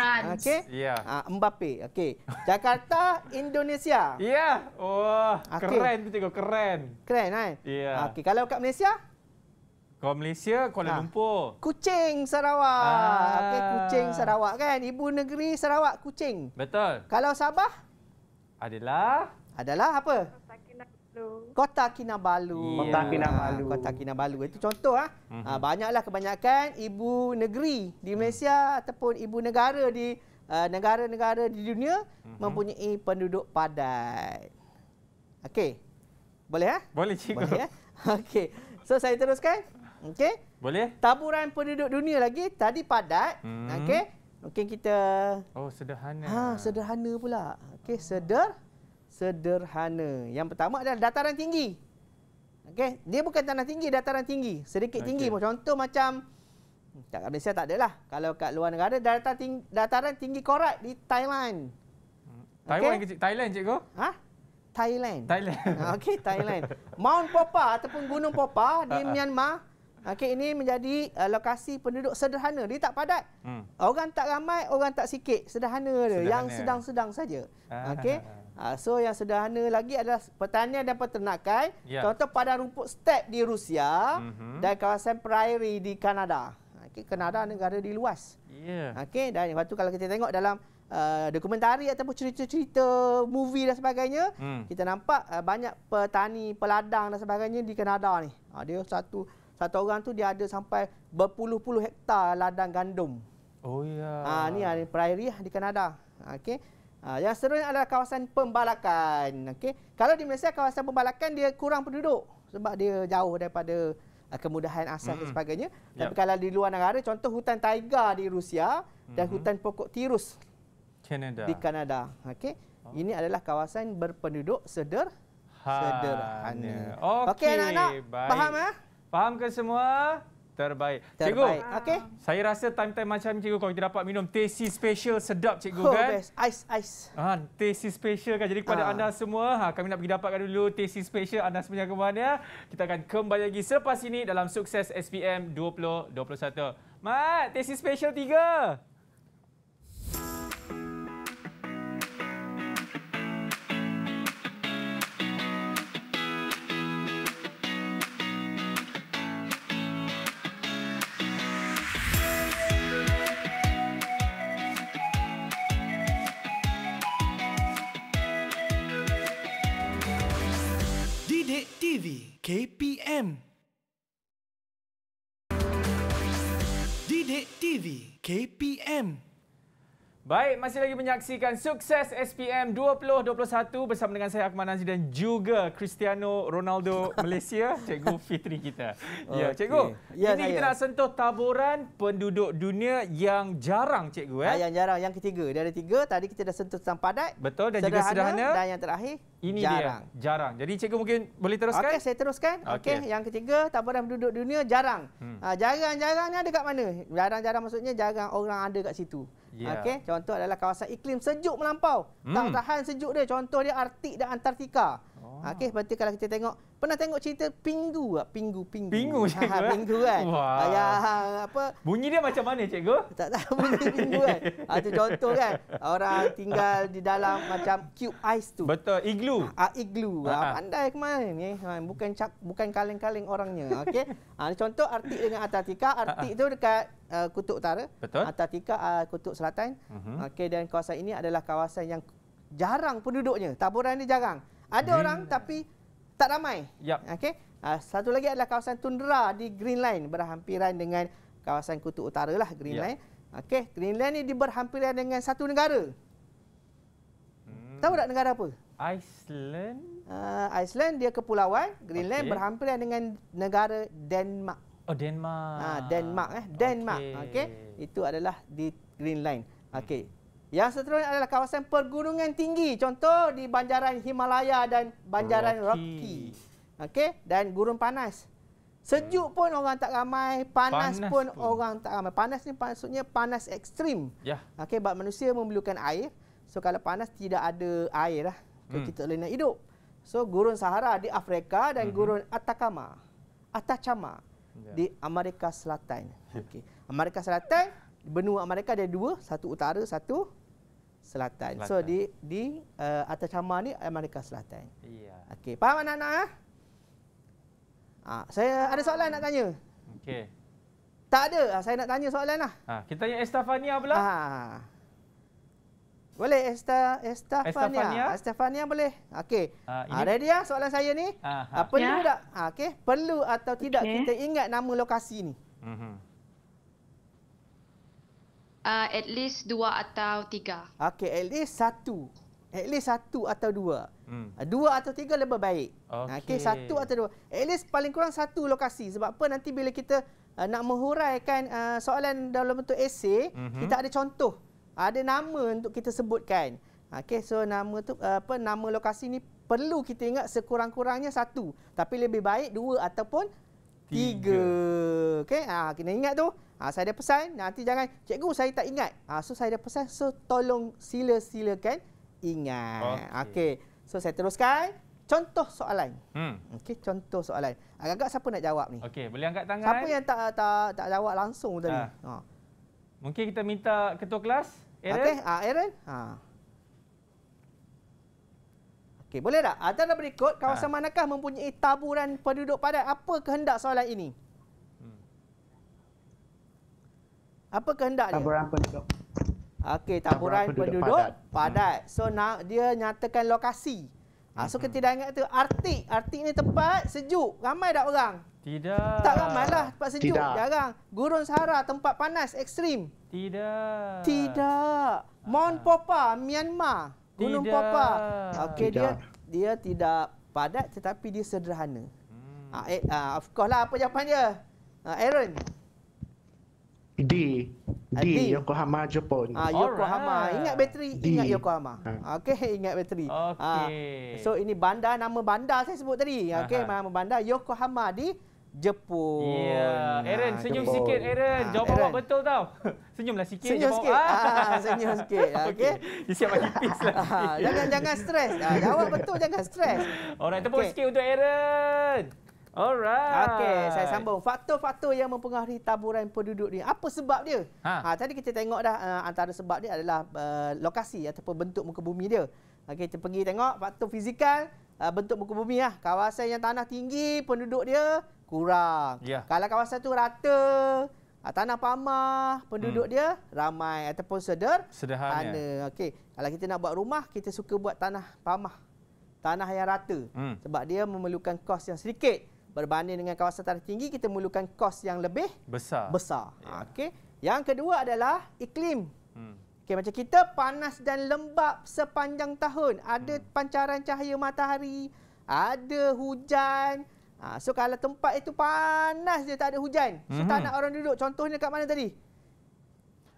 Okey. Yeah. Ah, Mbappe. Okay. Jakarta, (laughs) Indonesia. Ya. Yeah. Wah, oh, okay. keren tu cikgu, keren. Keren kan? Ya. Yeah. Okey, kalau kat Malaysia? Kalau Malaysia, Kuala ha. Lumpur. Kucing Sarawak. Ah. Okey, Kucing Sarawak kan. Ibu negeri Sarawak, Kucing. Betul. Kalau Sabah? Adalah. Adalah apa? Kota Kinabalu. Kota Kinabalu. Yeah. Kota Kinabalu. Itu contoh. Ah. Mm Banyaklah kebanyakan ibu negeri di mhm. Malaysia ataupun ibu negara di ah, negara-negara uh, di dunia mm -hmm. mempunyai penduduk padat. Okey. Boleh ya? Boleh cikgu. Boleh ya? (laughs) Okey. So saya teruskan. Okey. Boleh. Taburan penduduk dunia lagi tadi padat. Hmm. Okey. Mungkin kita Oh, sederhana. Ha, sederhana pula. Okey, seder sederhana. Yang pertama adalah dataran tinggi. Okey, dia bukan tanah tinggi, dataran tinggi. Sedikit okay. tinggi. Contoh macam hmm, tak kat Malaysia tak adalah. Kalau kat luar negara dataran tinggi, dataran tinggi korat di Thailand. Hmm. Taiwan okay. kecil. Thailand, cikgu. Ha? Thailand. Thailand. Ha, okey, Thailand. (laughs) Mount Popa ataupun Gunung Popa di ha, ha. Myanmar. Okey, ini menjadi uh, lokasi penduduk sederhana. Dia tak padat. Hmm. Orang tak ramai, orang tak sikit. Sederhana dia. Sederhana. Yang sedang-sedang saja. Ah, Okey. Uh, so yang sederhana lagi adalah pertanian dan peternakan. Ya. Contoh pada rumput step di Rusia mm -hmm. dan kawasan prairie di Kanada. Okey, Kanada negara di luas. Ya. Okey, dan lepas tu kalau kita tengok dalam Uh, dokumentari ataupun cerita-cerita movie dan sebagainya hmm. kita nampak uh, banyak petani peladang dan sebagainya di Kanada ni. Uh, dia satu satu orang tu dia ada sampai berpuluh-puluh hektar ladang gandum. Oh ya. Yeah. Ha, ini ada prairie di Kanada. Ha, okey. Ha, yang seterusnya adalah kawasan pembalakan. Okey. Kalau di Malaysia kawasan pembalakan dia kurang penduduk sebab dia jauh daripada uh, kemudahan asas mm-hmm. dan sebagainya. Tapi kalau di luar negara contoh hutan taiga di Rusia dan mm-hmm. hutan pokok tirus Canada. di Kanada. Okey. Oh. Ini adalah kawasan berpenduduk seder- sederhana. Okey okay, anak-anak. Faham Ya? Faham ke semua? Terbaik. Terbaik. Cikgu, okay. saya rasa time-time macam cikgu kalau kita dapat minum TC special sedap cikgu oh, kan? Best. Ice, ice. Ha, TC special kan? Jadi kepada ha. anda semua, ha, kami nak pergi dapatkan dulu TC special anda sebenarnya kemana? mana. Kita akan kembali lagi selepas ini dalam sukses SPM 2021. Mat, TC special tiga. KPM. Didik TV KPM. Baik, masih lagi menyaksikan sukses SPM 2021 bersama dengan saya Akmal Nazir dan juga Cristiano Ronaldo (laughs) Malaysia, Cikgu Fitri kita. Okay. Ya, Cikgu. Ya, ini saya. kita nak sentuh taburan penduduk dunia yang jarang, Cikgu. Eh? Ah, yang jarang, yang ketiga. Dia ada tiga, tadi kita dah sentuh tentang padat. Betul, dan sederhana, juga sederhana. Dan yang terakhir, ini jarang. Dia, jarang. Jadi Cikgu mungkin boleh teruskan? Okey, saya teruskan. Okey, okay. yang ketiga, taburan penduduk dunia jarang. Hmm. Ha, ah, jarang ada kat mana? Jarang-jarang maksudnya jarang orang ada kat situ. Yeah. Okey, contoh adalah kawasan iklim sejuk melampau. Hmm. Tak tahan sejuk dia. Contoh dia Arktik dan Antartika. Oh. Okey, berarti kalau kita tengok pernah tengok cerita pinggu tak? Pinggu, pinggu. Pinggu, ha, ha, cikgu. Ha, eh? pinggu kan? Wah. Ah, ya, ha, apa? Bunyi dia macam mana, cikgu? Tak tahu (laughs) bunyi pinggu kan? Ha, ah, itu contoh kan? Orang tinggal di dalam macam cube ice tu. Betul, Igloo. Ah, ha, iglu. Ha, ah, pandai ke mana ni? Ha, bukan cak, bukan kaleng-kaleng orangnya. okay? Ha, (laughs) contoh artik dengan atatika. Artik tu dekat uh, Kutub Utara. Betul. Atatika uh, Kutub Selatan. Uh-huh. Okey, dan kawasan ini adalah kawasan yang jarang penduduknya. Taburan ini jarang. Ada hmm. orang tapi tak ramai. Yep. Okey. Uh, satu lagi adalah kawasan tundra di Green Line berhampiran dengan kawasan kutub Utara lah Green yep. Line. Okey, Green Line ni di berhampiran dengan satu negara. Hmm. Tahu tak negara apa? Iceland. Uh, Iceland dia kepulauan, Green okay. Line berhampiran dengan negara Denmark. Oh, Denmark. Ha, Denmark eh, Denmark. Okey. Okay. Itu adalah di Green Line. Okey. Hmm. Yang seterusnya adalah kawasan pergunungan tinggi. Contoh di Banjaran Himalaya dan Banjaran Rocky. Rocky. Okey, dan gurun panas. Sejuk pun orang tak ramai, panas, panas pun, pun orang tak ramai. Panas ni maksudnya panas ekstrim. Ya. Yeah. Okey, bab manusia memerlukan air. So kalau panas tidak ada air lah. So, hmm. kita boleh nak hidup. So gurun Sahara di Afrika dan hmm gurun Atacama. Atacama yeah. di Amerika Selatan. Okey. Amerika Selatan benua Amerika ada dua, satu utara, satu Selatan. Selatan. So di di uh, atas camar ni Amerika Selatan. Iya. Okey, faham anak-anak eh? ah? Ha? Ha, saya ada soalan nak tanya. Okey. Tak ada. Ha, saya nak tanya soalan lah. Ha, kita tanya Estafania, pula. Ha. Boleh Esta Estafania. Estafania boleh. Okey. Ha, ha, ready ah soalan saya ni? Ha, ha. Ha, perlu ya. tak? Ha, okey. Perlu atau tidak okay. kita ingat nama lokasi ni? Mhm. Uh-huh. Uh, at least dua atau tiga. Okay, at least satu. At least satu atau dua. Hmm. Uh, dua atau tiga lebih baik. Uh, okay. okay, satu atau dua. At least paling kurang satu lokasi. Sebab apa nanti bila kita uh, nak menghuraikan uh, soalan dalam bentuk esay, mm-hmm. kita ada contoh. Ada nama untuk kita sebutkan. Okay, so nama tu, uh, apa, nama lokasi ni perlu kita ingat sekurang-kurangnya satu. Tapi lebih baik dua ataupun tiga. Okey, ha, kena ingat tu. Ha, saya ada pesan, nanti jangan, cikgu saya tak ingat. Ha, so, saya ada pesan, so tolong sila-silakan ingat. Okey, okay. so saya teruskan. Contoh soalan. Hmm. Okey, contoh soalan. Agak-agak siapa nak jawab ni? Okey, boleh angkat tangan. Siapa yang tak tak tak jawab langsung tadi? Ha. ha. Mungkin kita minta ketua kelas, Aaron. Okey, ha, Aaron. Ha. Okey, boleh tak? Ah, Antara berikut, kawasan ha. manakah mempunyai taburan penduduk padat? Apa kehendak soalan ini? Hmm. Apa kehendak taburan dia? Taburan penduduk. Okey, taburan, taburan penduduk, penduduk padat. Hmm. padat. So, nak dia nyatakan lokasi. Ha, so, hmm. kita tidak ingat tu Artik. Artik ni tempat sejuk. Ramai tak orang? Tidak. Tak ramai lah tempat sejuk. Tidak. Jarang. Gurun Sahara, tempat panas, ekstrim. Tidak. Tidak. Mount Popa, Myanmar. Gunung Papa. Okey dia dia tidak padat tetapi dia sederhana. Hmm. Ah, eh, ah, of course lah apa jawapan dia? Ah, Aaron. D. D. Ah, D. Yokohama, Jepun. Ah, Yokohama. Alright. Ingat bateri, D. ingat Yokohama. Ah. Okey, (laughs) ingat bateri. Okay. Ah, so, ini bandar, nama bandar saya sebut tadi. Okey, nama bandar Yokohama di Jepun. Ya, yeah. Aaron senyum Jepun. sikit Aaron. Ha, Jawab ah, Aaron. awak betul tau. (laughs) Senyumlah sikit. Senyum Jepun. sikit. Ha, senyum sikit. (laughs) Okey. Dia siap bagi pis lah. Ah, jangan jangan stres. Ha, jawab betul jangan stres. Alright, tepuk okay. sikit untuk Aaron. Alright. Okey, saya sambung. Faktor-faktor yang mempengaruhi taburan penduduk ni. Apa sebab dia? Ha. ha tadi kita tengok dah uh, antara sebab dia adalah uh, lokasi ataupun bentuk muka bumi dia. Okey, kita pergi tengok faktor fizikal, uh, bentuk muka bumi lah. Kawasan yang tanah tinggi, penduduk dia kurang. Yeah. Kalau kawasan tu rata, uh, tanah pamah, penduduk hmm. dia ramai ataupun seder, sederhana. Ya. Okay. Kalau kita nak buat rumah, kita suka buat tanah pamah. Tanah yang rata. Hmm. Sebab dia memerlukan kos yang sedikit. Berbanding dengan kawasan tanah tinggi, kita memerlukan kos yang lebih besar. besar. Yeah. Okay. Yang kedua adalah iklim. Hmm. Okey macam kita panas dan lembap sepanjang tahun. Ada hmm. pancaran cahaya matahari, ada hujan. Ha, so kalau tempat itu panas je tak ada hujan. So hmm. tak nak orang duduk. Contohnya kat mana tadi?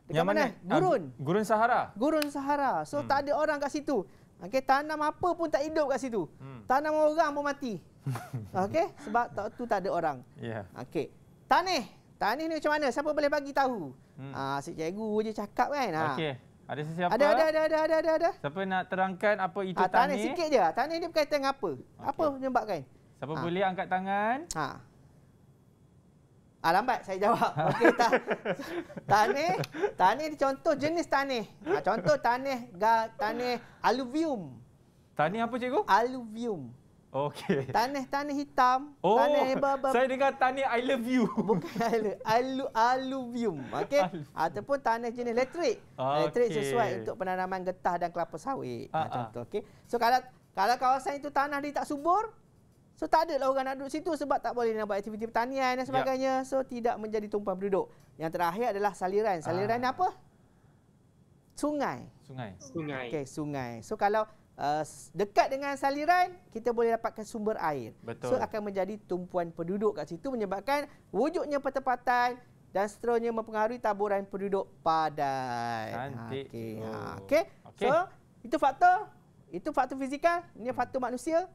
Dekat Yang mana? mana? Gurun. Ah, gurun Sahara. Gurun Sahara. So hmm. tak ada orang kat situ. Okey tanam apa pun tak hidup kat situ. Hmm. Tanam orang pun mati. (laughs) Okey sebab tu tak ada orang. Yeah. Okey. Tanih Tahniah ni macam mana? Siapa boleh bagi tahu? Hmm. Ah, si cikgu je cakap kan. Ha. Okey. Ada sesiapa? Ada, ada, ada, ada, ada, ada, ada. Siapa nak terangkan apa itu ah, tahniah? Tahniah sikit je. Tahniah ni berkaitan dengan apa? Okay. Apa menyebabkan? Siapa ha. boleh angkat tangan? Ha. Ah, lambat saya jawab. (laughs) Okey, tah. tahniah. Tahniah ni contoh jenis tahniah. Ah, contoh tahniah, tahniah aluvium. Tahniah apa cikgu? Aluvium. Okey. Tanah-tanah hitam. Oh, tanah ber-ber... saya dengar tanah I love you. Bukan I love alu, Aluvium. Okey. Ataupun tanah jenis elektrik. Ah, okay. Elektrik sesuai untuk penanaman getah dan kelapa sawit. Ha, macam ha. tu. Okey. So, kalau kalau kawasan itu tanah dia tak subur, so tak ada lah orang nak duduk situ sebab tak boleh nak buat aktiviti pertanian dan ya. sebagainya. Yep. So, tidak menjadi tumpuan penduduk. Yang terakhir adalah saliran. Saliran ha. apa? Sungai. Sungai. Sungai. Okey, sungai. So, kalau uh, dekat dengan saliran kita boleh dapatkan sumber air. Betul. So akan menjadi tumpuan penduduk kat situ menyebabkan wujudnya pertempatan dan seterusnya mempengaruhi taburan penduduk padai. Okey. Oh. Ha, okey. Okay. So itu faktor itu faktor fizikal, ini faktor manusia,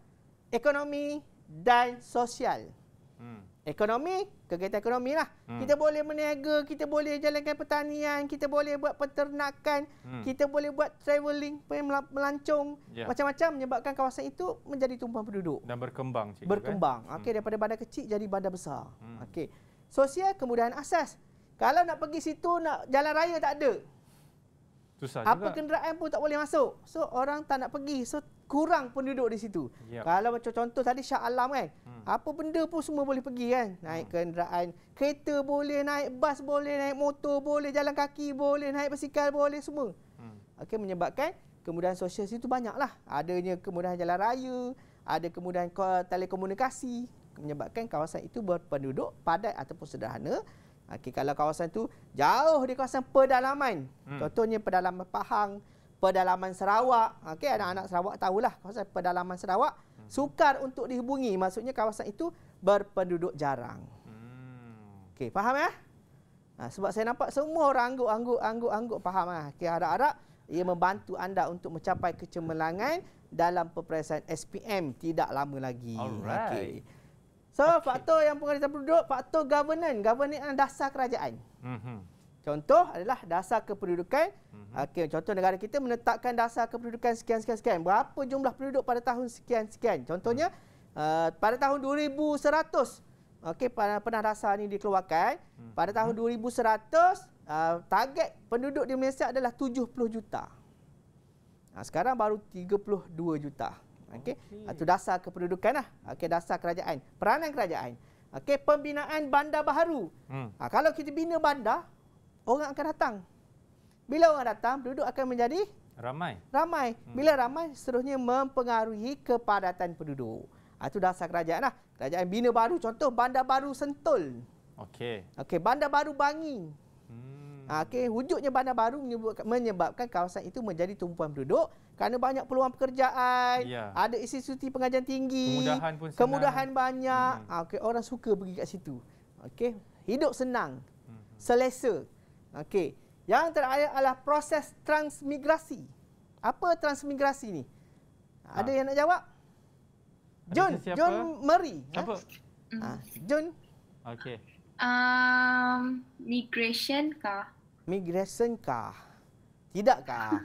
ekonomi dan sosial. Hmm ekonomi kegiatan ekonomi lah hmm. kita boleh meniaga kita boleh jalankan pertanian kita boleh buat peternakan hmm. kita boleh buat travelling melancong yeah. macam-macam menyebabkan kawasan itu menjadi tumpuan penduduk dan berkembang cik kan? berkembang kan? okey daripada bandar kecil jadi bandar besar hmm. okey sosial kemudahan akses kalau nak pergi situ nak jalan raya tak ada susah apa juga kenderaan pun tak boleh masuk so orang tak nak pergi so kurang penduduk di situ. Yep. Kalau macam contoh tadi Shah Alam kan, hmm. apa benda pun semua boleh pergi kan. Naik hmm. kenderaan, kereta boleh, naik bas boleh, naik motor boleh, jalan kaki boleh, naik basikal boleh, semua. Hmm. Okey, menyebabkan kemudahan sosial situ banyaklah. Adanya kemudahan jalan raya, ada kemudahan telekomunikasi, menyebabkan kawasan itu berpenduduk padat ataupun sederhana. Okey, kalau kawasan itu jauh di kawasan pedalaman, hmm. contohnya pedalaman Pahang, pedalaman Sarawak. Ha, okey, anak-anak Sarawak tahulah kawasan pedalaman Sarawak hmm. sukar untuk dihubungi. Maksudnya kawasan itu berpenduduk jarang. Hmm. Okey, faham ya? Ha, sebab saya nampak semua orang angguk-angguk-angguk-angguk faham ah. kira ya? harap-harap ia membantu anda untuk mencapai kecemerlangan dalam peperiksaan SPM tidak lama lagi. Okey. So, okay. faktor yang pengurusan penduduk, faktor governance, governance dasar kerajaan. Mm -hmm. Contoh adalah dasar kependudukan. Mm-hmm. Okey, contoh negara kita menetapkan dasar kependudukan sekian sekian sekian. Berapa jumlah penduduk pada tahun sekian sekian? Contohnya mm-hmm. uh, pada tahun 2100. Okey, pada pernah dasar ini dikeluarkan. Mm-hmm. Pada tahun 2100, mhm. uh, eh, target penduduk di Malaysia adalah 70 juta. Nah, sekarang baru 32 juta. Okey, okay. itu dasar kependudukanlah. Okey, dasar kerajaan, peranan kerajaan. Okey, pembinaan bandar baharu. Mm. Uh, kalau kita bina bandar orang akan datang. Bila orang datang, penduduk akan menjadi ramai. Ramai. Hmm. Bila ramai, seterusnya mempengaruhi kepadatan penduduk. Ha, itu dasar kerajaan lah. Kerajaan bina baru, contoh bandar baru Sentul. Okey. Okey, bandar baru Bangi. Hmm. Ha, Okey, wujudnya bandar baru menyebabkan kawasan itu menjadi tumpuan penduduk kerana banyak peluang pekerjaan, ya. ada institusi pengajian tinggi, kemudahan pun Kemudahan banyak. Hmm. Ha, Okey, orang suka pergi kat situ. Okey, hidup senang. Hmm. Selesa. Okey. Yang terakhir adalah proses transmigrasi. Apa transmigrasi ni? Ha. Ada yang nak jawab? John, John Murray. Ha? Siapa? Hmm. Ha? John. Okey. Um, migration kah? Migration kah? Tidak kah?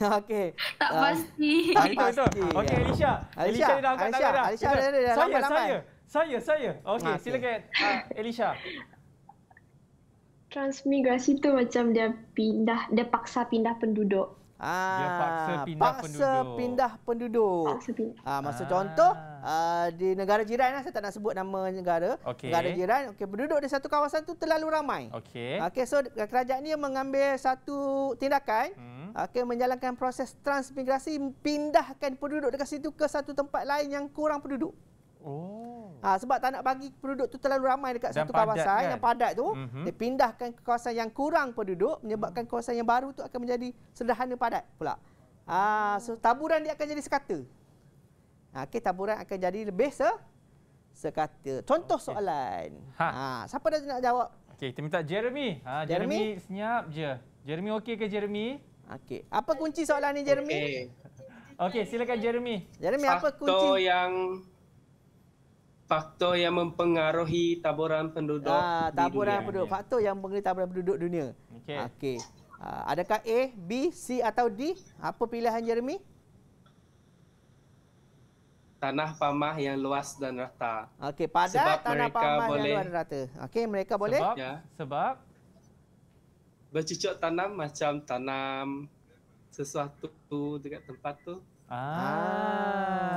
(laughs) Okey. Tak ah, pasti. tak ah, pasti. Okey, okay, Alicia. Alicia, Alicia dah angkat tangan dah. Alicia, Alicia dah ada dah. Saya, saya, saya. Okey, okay. silakan. Uh, Alicia transmigrasi tu macam dia pindah dia paksa pindah penduduk. Ah, dia paksa pindah paksa penduduk. Paksa pindah penduduk. Ah, masa ah. contoh ah, di negara jiran lah, saya tak nak sebut nama negara. Okay. Negara jiran, okey penduduk di satu kawasan tu terlalu ramai. Okey. Okey, so kerajaan ni mengambil satu tindakan, hmm. okey menjalankan proses transmigrasi pindahkan penduduk dekat situ ke satu tempat lain yang kurang penduduk. Oh. Ha, sebab tak nak bagi penduduk tu terlalu ramai dekat dan satu kawasan kan? yang padat tu, mm-hmm. dia pindahkan ke kawasan yang kurang penduduk menyebabkan kawasan yang baru tu akan menjadi sederhana padat pula. Ha, so taburan dia akan jadi sekata. Ha, okay, taburan akan jadi lebih se sekata. Contoh okay. soalan. Ha. ha. siapa dah nak jawab? Okay, kita minta Jeremy. Ha, Jeremy, Jeremy senyap je. Jeremy okey ke Jeremy? Okey. Apa kunci soalan ni Jeremy? Okey, okay, silakan Jeremy. Jeremy, Faktor apa kunci? Faktor yang faktor yang mempengaruhi taburan penduduk ah, taburan dunia. penduduk faktor yang mempengaruhi taburan penduduk dunia okey okey uh, adakah a b c atau d apa pilihan jeremy tanah pamah yang luas dan rata okey pada tanah pamah boleh... luas dan rata okey mereka boleh sebab ya. sebab bercucuk tanam macam tanam sesuatu dekat tempat tu Ah.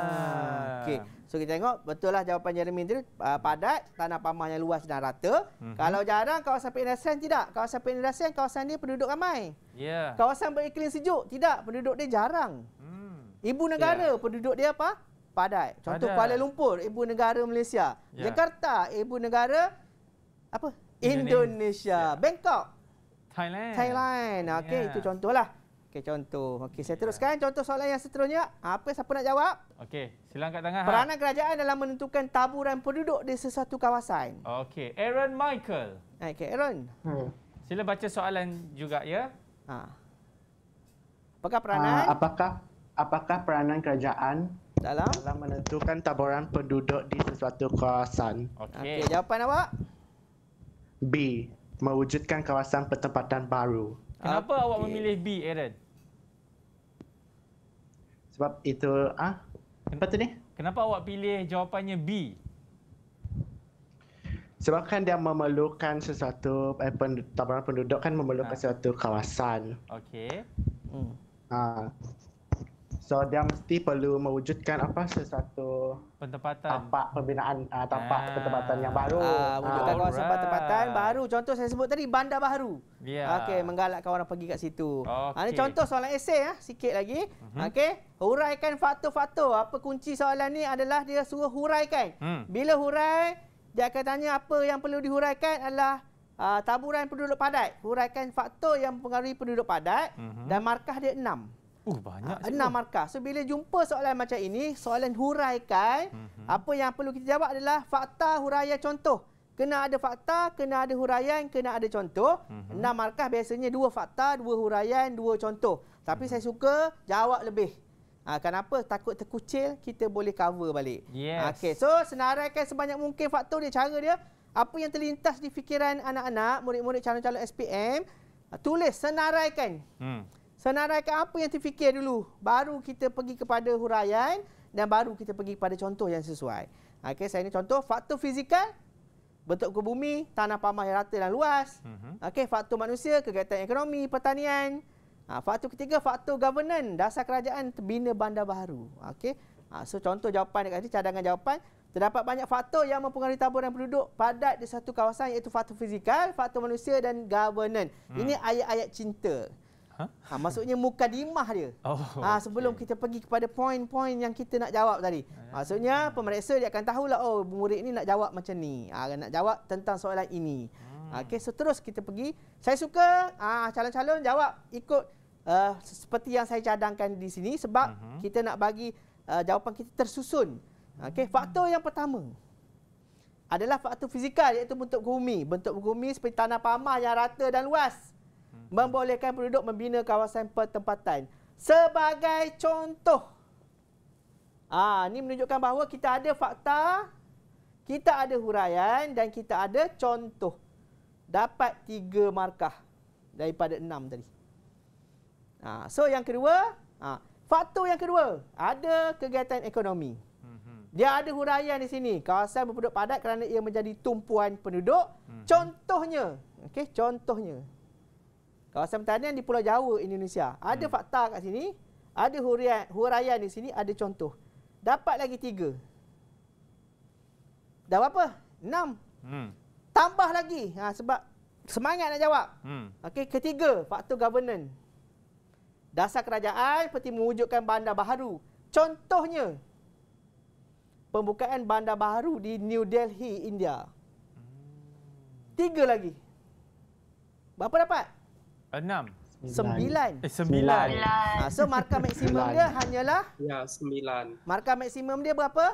ah. Okey. So kita tengok betul lah jawapan Jeremy tadi uh, ah, padat tanah pamahnya luas dan rata. Mm -hmm. Kalau jarang kawasan perindustrian tidak. Kawasan perindustrian kawasan ni penduduk ramai. Ya. Yeah. Kawasan beriklim sejuk tidak. Penduduk dia jarang. Mm. Ibu negara yeah. penduduk dia apa? Padat. Contoh Padang. Kuala Lumpur, ibu negara Malaysia. Yeah. Jakarta, ibu negara apa? Indonesia. Indonesia. Yeah. Bangkok. Thailand. Thailand. Ah, okey, yeah. itu contohlah. Okey, contoh. Okey, saya ya. teruskan contoh soalan yang seterusnya. Apa siapa nak jawab? Okey, sila angkat tangan. Ha? Peranan ha? kerajaan dalam menentukan taburan penduduk di sesuatu kawasan. Okey, Aaron Michael. Okey, Aaron. Hmm. Sila baca soalan juga, ya. Ha. Apakah peranan? Uh, apakah apakah peranan kerajaan dalam? dalam menentukan taburan penduduk di sesuatu kawasan? Okey, okay, jawapan awak? B. Mewujudkan kawasan pertempatan baru. Kenapa okay. awak memilih B, Aaron? Sebab itu ah kenapa tu ni? Kenapa awak pilih jawapannya B? Sebab kan dia memerlukan sesuatu eh, tabungan penduduk kan memerlukan ha. sesuatu kawasan. Okey. Hmm. Ha. So dia mesti perlu mewujudkan apa sesuatu pentempatan tapak pembinaan uh, tapak ah. pentempatan yang baru. Ah, wujudkan ah, kawasan pentempatan baru. Contoh saya sebut tadi bandar baru. Yeah. Okey, menggalakkan orang pergi kat situ. Okay. Ha, ni contoh soalan esei ya, ah, sikit lagi. Mm -hmm. Okey, huraikan faktor-faktor. Apa kunci soalan ni adalah dia suruh huraikan. Mm. Bila hurai, dia akan tanya apa yang perlu dihuraikan adalah uh, taburan penduduk padat. Huraikan faktor yang mempengaruhi penduduk padat mm -hmm. dan markah dia enam. Uh, banyak. Ha, enam markah. So, bila jumpa soalan macam ini, soalan huraikan, mm -hmm. apa yang perlu kita jawab adalah fakta huraian contoh kena ada fakta, kena ada huraian, kena ada contoh. Mhm. Enam mm-hmm. markah biasanya dua fakta, dua huraian, dua contoh. Tapi mm-hmm. saya suka jawab lebih. Ha, kenapa? Takut terkucil, kita boleh cover balik. Yes. Ha, okay. So, senaraikan sebanyak mungkin fakta dia, cara dia. Apa yang terlintas di fikiran anak-anak, murid-murid calon-calon SPM, tulis, senaraikan. Hmm. Senaraikan apa yang terfikir dulu. Baru kita pergi kepada huraian dan baru kita pergi kepada contoh yang sesuai. Ha, okay, saya ini contoh, faktor fizikal, bentuk muka bumi, tanah pamah yang rata dan luas. Mm-hmm. Okey, faktor manusia, kegiatan ekonomi, pertanian. Ha, faktor ketiga, faktor governance, dasar kerajaan terbina bandar baru. Okey. Ha, so contoh jawapan dekat sini, cadangan jawapan, terdapat banyak faktor yang mempengaruhi taburan penduduk padat di satu kawasan iaitu faktor fizikal, faktor manusia dan governance. Mm. Ini ayat-ayat cinta. Ha? ha maksudnya mukadimah dia. Oh, ha sebelum okay. kita pergi kepada poin-poin yang kita nak jawab tadi. Ha, ya. Maksudnya pemeriksa dia akan tahu lah. oh murid ini nak jawab macam ni. Ha nak jawab tentang soalan ini. Hmm. Ha, okey seterus so kita pergi. Saya suka ah calon-calon jawab ikut uh, seperti yang saya cadangkan di sini sebab uh-huh. kita nak bagi uh, jawapan kita tersusun. Okey hmm. faktor yang pertama adalah faktor fizikal iaitu bentuk bumi. Bentuk bumi seperti tanah pamah yang rata dan luas membolehkan penduduk membina kawasan pertempatan sebagai contoh. Ah, ha, ini menunjukkan bahawa kita ada fakta, kita ada huraian dan kita ada contoh. Dapat tiga markah daripada enam tadi. Ah, so yang kedua, ah, faktor yang kedua, ada kegiatan ekonomi. Mhm. Dia ada huraian di sini, kawasan berpenduduk padat kerana ia menjadi tumpuan penduduk. Mhm. Contohnya, okay, contohnya, kawasan pertanian di Pulau Jawa Indonesia. Ada hmm. fakta kat sini, ada hurian, huraian di sini, ada contoh. Dapat lagi tiga. Dah berapa? Enam. Hmm. Tambah lagi ha, sebab semangat nak jawab. Hmm. Okey, ketiga, faktor governance. Dasar kerajaan seperti mewujudkan bandar baru. Contohnya, pembukaan bandar baru di New Delhi, India. Hmm. Tiga lagi. Berapa dapat? Enam. Sembilan. Eh, sembilan. sembilan. Ha, so markah maksimum dia hanyalah? Ya, sembilan. Markah maksimum dia berapa?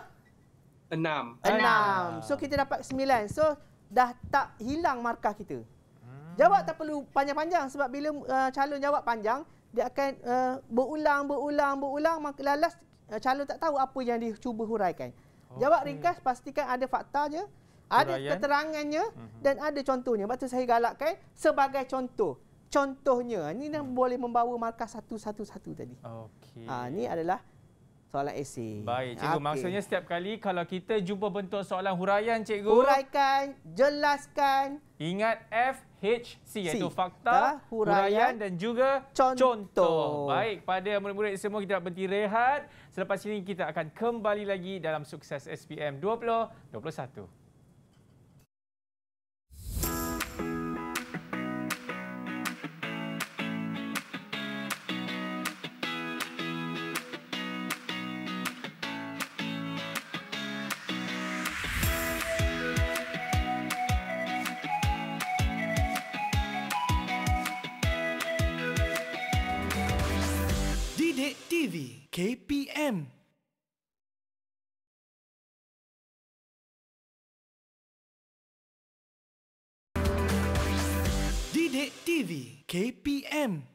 Enam. Enam. So kita dapat sembilan. So dah tak hilang markah kita. Hmm. Jawab tak perlu panjang-panjang sebab bila uh, calon jawab panjang, dia akan uh, berulang, berulang, berulang. Lalas uh, calon tak tahu apa yang dicuba huraikan. Okay. Jawab ringkas, pastikan ada faktanya, ada Urayan. keterangannya uh-huh. dan ada contohnya. Sebab tu saya galakkan sebagai contoh. Contohnya, ini yang hmm. boleh membawa markah satu-satu-satu tadi. Okey. Ha, ini adalah soalan esei. Baik, cikgu. Okay. Maksudnya setiap kali kalau kita jumpa bentuk soalan huraian, cikgu. Huraikan, jelaskan. Ingat F, H, C. iaitu fakta, Ta, huraian, huraian dan juga contoh. contoh. Baik, pada murid-murid semua kita nak berhenti rehat. Selepas ini kita akan kembali lagi dalam sukses SPM 2021. KPM. Didik TV KPM.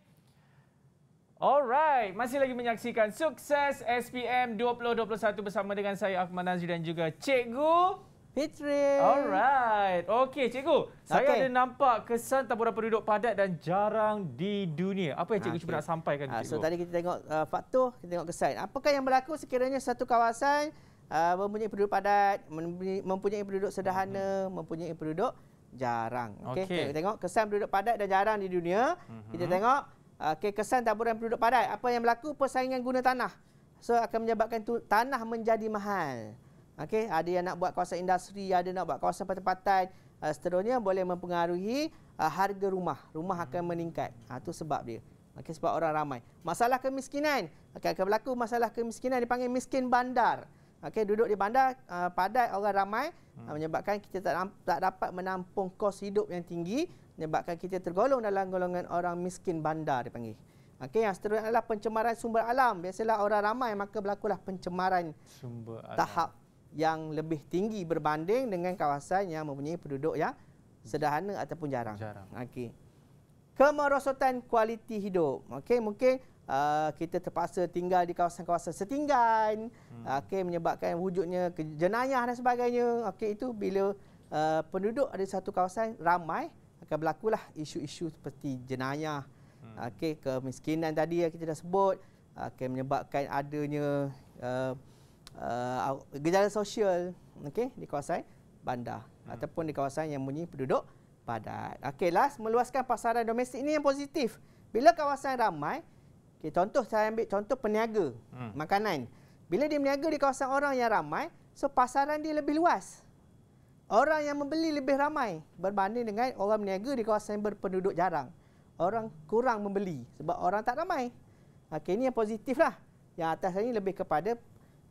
Alright, masih lagi menyaksikan sukses SPM 2021 bersama dengan saya Ahmad Nazri dan juga Cikgu Fitri. Alright. Okey, cikgu. Saya ada nampak kesan taburan penduduk padat dan jarang di dunia. Apa yang cikgu okay. cuba nak sampaikan ah, cikgu? So, tadi kita tengok uh, faktor, kita tengok kesan. Apakah yang berlaku sekiranya satu kawasan uh, mempunyai penduduk padat, mempunyai penduduk sederhana, hmm. mempunyai penduduk jarang. Okey, okay. kita tengok kesan penduduk padat dan jarang di dunia. Hmm. Kita tengok uh, okay, kesan taburan penduduk padat. Apa yang berlaku? Persaingan guna tanah. So, akan menyebabkan tanah menjadi mahal. Okey, ada yang nak buat kawasan industri, ada nak buat kawasan tempatan uh, eh, seterusnya boleh mempengaruhi uh, harga rumah. Rumah akan hmm. meningkat. Ha uh, tu sebab dia. Okey, sebab orang ramai. Masalah kemiskinan akan akan berlaku masalah kemiskinan dipanggil miskin bandar. Okey, duduk di bandar uh, padat orang ramai uh, menyebabkan kita tak tak dapat menampung kos hidup yang tinggi menyebabkan kita tergolong dalam golongan orang miskin bandar dipanggil. Okey, yang seterusnya adalah pencemaran sumber alam. Biasalah orang ramai maka berlakulah pencemaran sumber alam. Tahap yang lebih tinggi berbanding dengan kawasan yang mempunyai penduduk yang sederhana ataupun jarang. jarang. Okey. Kemerosotan kualiti hidup. Okey, mungkin uh, kita terpaksa tinggal di kawasan-kawasan setinggan. Hmm. Uh, okey, menyebabkan wujudnya jenayah dan sebagainya. Okey, itu bila uh, penduduk ada satu kawasan ramai akan berlakulah isu-isu seperti jenayah. Hmm. Okey, kemiskinan tadi yang kita dah sebut Okey, uh, menyebabkan adanya uh, uh, gejala sosial okey di kawasan bandar hmm. ataupun di kawasan yang mempunyai penduduk padat. Okey last meluaskan pasaran domestik ini yang positif. Bila kawasan ramai, okay, contoh saya ambil contoh peniaga hmm. makanan. Bila dia berniaga di kawasan orang yang ramai, so pasaran dia lebih luas. Orang yang membeli lebih ramai berbanding dengan orang berniaga di kawasan yang berpenduduk jarang. Orang kurang membeli sebab orang tak ramai. Okey, ini yang positif lah. Yang atas ini lebih kepada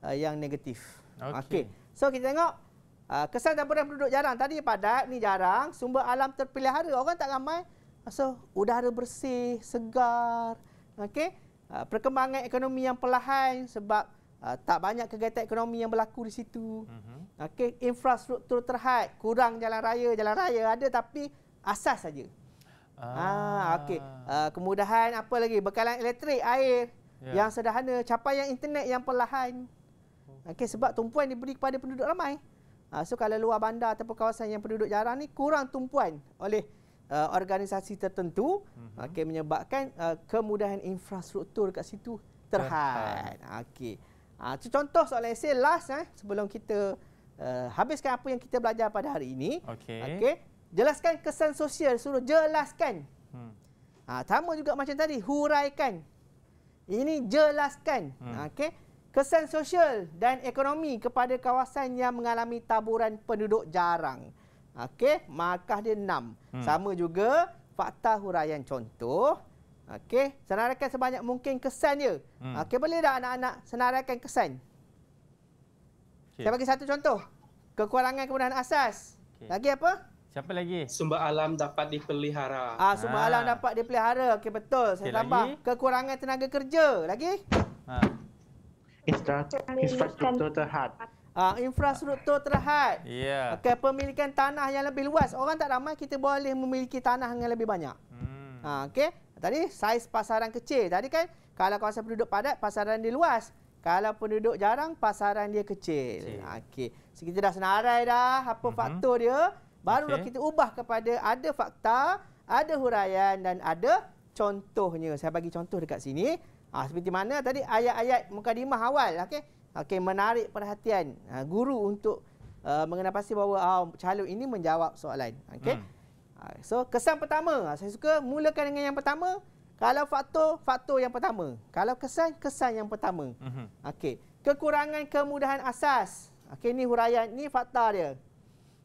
uh, yang negatif. Okey. Okay. So kita tengok uh, kesan taburan penduduk jarang. Tadi padat, ni jarang. Sumber alam terpelihara. Orang tak ramai. So udara bersih, segar. Okey. Uh, perkembangan ekonomi yang perlahan sebab uh, tak banyak kegiatan ekonomi yang berlaku di situ. Mm-hmm. Okey. Infrastruktur terhad. Kurang jalan raya. Jalan raya ada tapi asas saja. Ah, ah okey. Uh, kemudahan apa lagi? Bekalan elektrik, air yeah. yang sederhana, capaian internet yang perlahan. Okey sebab tumpuan diberi kepada penduduk ramai. Ha, so kalau luar bandar ataupun kawasan yang penduduk jarang ni kurang tumpuan oleh uh, organisasi tertentu mm-hmm. okey menyebabkan uh, kemudahan infrastruktur kat situ terhad. Okey. Ha, tu contoh soalan essay last eh sebelum kita uh, habiskan apa yang kita belajar pada hari ini. Okey. Okay. Jelaskan kesan sosial suruh jelaskan. Hmm. Ha, sama juga macam tadi huraikan. Ini jelaskan. Hmm. Okey kesan sosial dan ekonomi kepada kawasan yang mengalami taburan penduduk jarang. Okey, markah dia enam. Hmm. Sama juga fakta huraian contoh. Okey, senaraikan sebanyak mungkin kesan dia. Hmm. Okey, boleh tak anak-anak senaraikan kesan? Okay. Saya bagi satu contoh. Kekurangan kemudahan asas. Okay. Lagi apa? Siapa lagi? Sumber alam dapat dipelihara. Ah, sumber ha. alam dapat dipelihara. Okey, betul. Saya okay, tambah. Lagi? Kekurangan tenaga kerja. Lagi? Ha infrastruktur terhad. Ah, infrastruktur terhad. Ya. Yeah. Okey, pemilikan tanah yang lebih luas. Orang tak ramai kita boleh memiliki tanah yang lebih banyak. Hmm. Ah, okey. Tadi saiz pasaran kecil. Tadi kan kalau kawasan penduduk padat, pasaran dia luas. Kalau penduduk jarang, pasaran dia kecil. Ah, okey. Okay. So, kita dah senarai dah apa mm -hmm. faktor dia. Barulah okay. kita ubah kepada ada fakta, ada huraian dan ada contohnya. Saya bagi contoh dekat sini. Ha, seperti mana tadi ayat-ayat mukadimah awal okey. Okey menarik perhatian ha, guru untuk uh, ah, mengenal pasti bahawa oh, calon ini menjawab soalan. Okey. Hmm. Ha, so kesan pertama saya suka mulakan dengan yang pertama. Kalau faktor faktor yang pertama. Kalau kesan kesan yang pertama. Hmm. Okey. Kekurangan kemudahan asas. Okey ni huraian ni fakta dia.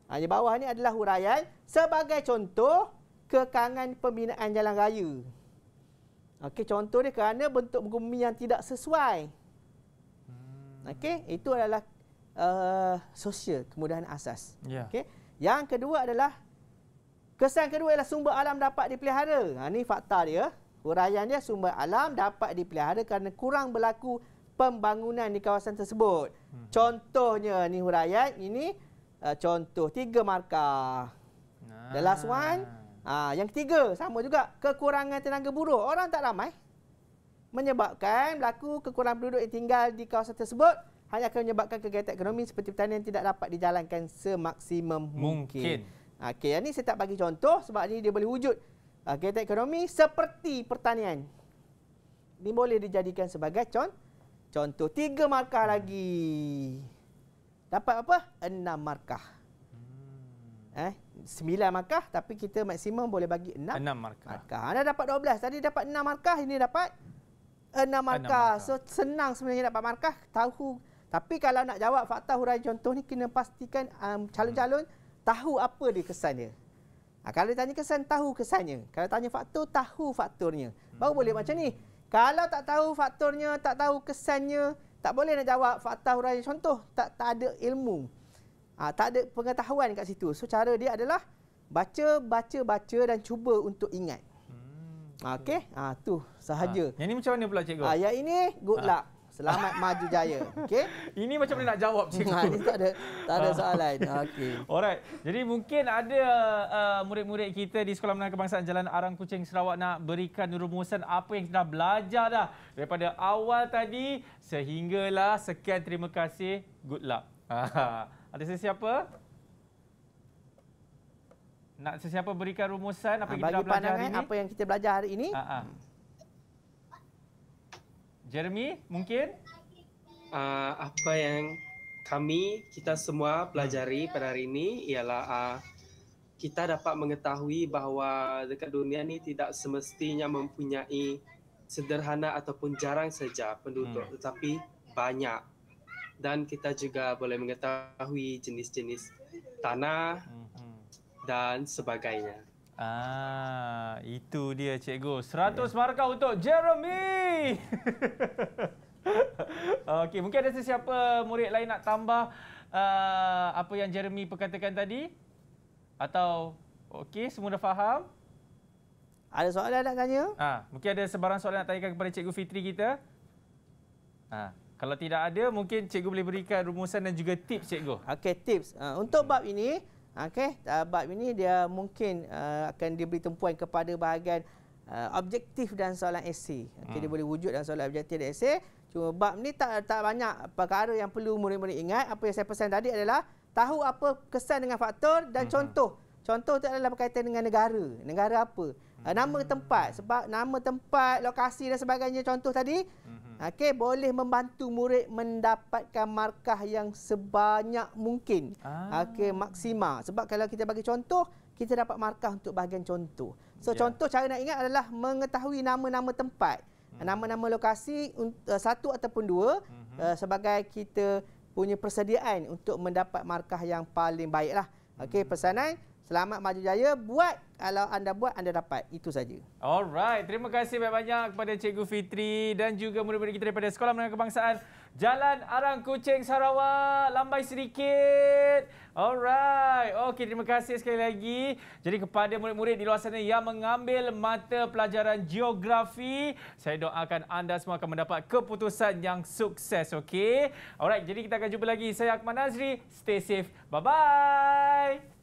Ha, di bawah ini adalah huraian sebagai contoh kekangan pembinaan jalan raya. Okey, contoh dia kerana bentuk muka bumi yang tidak sesuai. Hmm. Okey, itu adalah uh, sosial, kemudahan asas. Yeah. Okey. Yang kedua adalah kesan kedua adalah sumber alam dapat dipelihara. Ha ni fakta dia. Huraian dia sumber alam dapat dipelihara kerana kurang berlaku pembangunan di kawasan tersebut. Hmm. Contohnya ni urayan ini uh, contoh tiga markah. Nah. The last one ah. Ha, yang ketiga, sama juga. Kekurangan tenaga buruh. Orang tak ramai. Menyebabkan berlaku kekurangan penduduk yang tinggal di kawasan tersebut hanya akan menyebabkan kegiatan ekonomi seperti pertanian tidak dapat dijalankan semaksimum mungkin. mungkin. Okey, ini saya tak bagi contoh sebab ini dia boleh wujud ha, kegiatan ekonomi seperti pertanian. Ini boleh dijadikan sebagai contoh. Tiga markah lagi. Dapat apa? Enam markah. Hmm. Eh? sembilan markah tapi kita maksimum boleh bagi enam enam markah. markah. Anda dapat dua belas. Tadi dapat enam markah, ini dapat enam markah. markah. So senang sebenarnya dapat markah, tahu. Tapi kalau nak jawab fakta huraian contoh ni, kena pastikan um, calon-calon hmm. tahu apa dia kesannya. Ha, kalau tanya kesan, tahu kesannya. Kalau tanya faktor, tahu fakturnya. Baru hmm. boleh macam ni. Kalau tak tahu fakturnya, tak tahu kesannya, tak boleh nak jawab fakta huraian contoh. Tak, tak ada ilmu. Ha, tak ada pengetahuan kat situ. So cara dia adalah baca, baca, baca dan cuba untuk ingat. Hmm, ah, Okey, ha, tu sahaja. Ha. Yang ini macam mana pula cikgu? Ha, yang ini good ha. luck. Selamat maju jaya. Okey. (laughs) Ini macam mana nak jawab (laughs) cikgu? Ha, ini tak ada tak ada soalan. Okey. (laughs) Alright. Jadi mungkin ada uh, murid-murid kita di Sekolah Menengah Kebangsaan Jalan Arang Kucing Sarawak nak berikan rumusan apa yang sudah belajar dah daripada awal tadi sehinggalah sekian terima kasih. Good luck. Ha. Ada sesiapa? Nak sesiapa berikan rumusan apa ha, kita dah belajar hari ini? Apa yang kita belajar hari ini? Ha, Jeremy, mungkin? Uh, apa yang kami, kita semua pelajari hmm. pada hari ini ialah uh, kita dapat mengetahui bahawa dekat dunia ini tidak semestinya mempunyai sederhana ataupun jarang saja penduduk hmm. tetapi banyak dan kita juga boleh mengetahui jenis-jenis tanah mm-hmm. dan sebagainya. Ah, itu dia cikgu. 100 yeah. markah untuk Jeremy. (laughs) Okey, mungkin ada sesiapa murid lain nak tambah uh, apa yang Jeremy perkatakan tadi? Atau okey, semua dah faham? Ada soalan nak tanya? Ah, mungkin ada sebarang soalan nak tanyakan kepada Cikgu Fitri kita? Ah. Kalau tidak ada, mungkin cikgu boleh berikan rumusan dan juga tips cikgu. Okey, tips. Uh, untuk bab ini, okey, uh, bab ini dia mungkin uh, akan diberi tempuan kepada bahagian uh, objektif dan soalan esei. Okay, hmm. dia boleh wujud dalam soalan objektif dan esei. Cuma bab ini tak tak banyak perkara yang perlu murid-murid ingat. Apa yang saya pesan tadi adalah tahu apa kesan dengan faktor dan hmm. contoh. Contoh itu adalah berkaitan dengan negara. Negara apa? Nama hmm. tempat. Sebab nama tempat, lokasi dan sebagainya contoh tadi. Hmm. Okey, boleh membantu murid mendapatkan markah yang sebanyak mungkin. Ah. Okey, maksima. Sebab kalau kita bagi contoh, kita dapat markah untuk bahagian contoh. So yeah. contoh cara nak ingat adalah mengetahui nama-nama tempat, hmm. nama-nama hmm. lokasi uh, satu ataupun dua hmm. uh, sebagai kita punya persediaan untuk mendapat markah yang paling baiklah. Okey, hmm. pesanan Selamat maju jaya. Buat kalau anda buat, anda dapat. Itu saja. Alright. Terima kasih banyak-banyak kepada Cikgu Fitri dan juga murid-murid kita daripada Sekolah Menengah Kebangsaan Jalan Arang Kucing Sarawak. Lambai sedikit. Alright. Okey, terima kasih sekali lagi. Jadi kepada murid-murid di luar sana yang mengambil mata pelajaran geografi, saya doakan anda semua akan mendapat keputusan yang sukses, okey? Alright, jadi kita akan jumpa lagi. Saya Akmal Nazri. Stay safe. Bye-bye.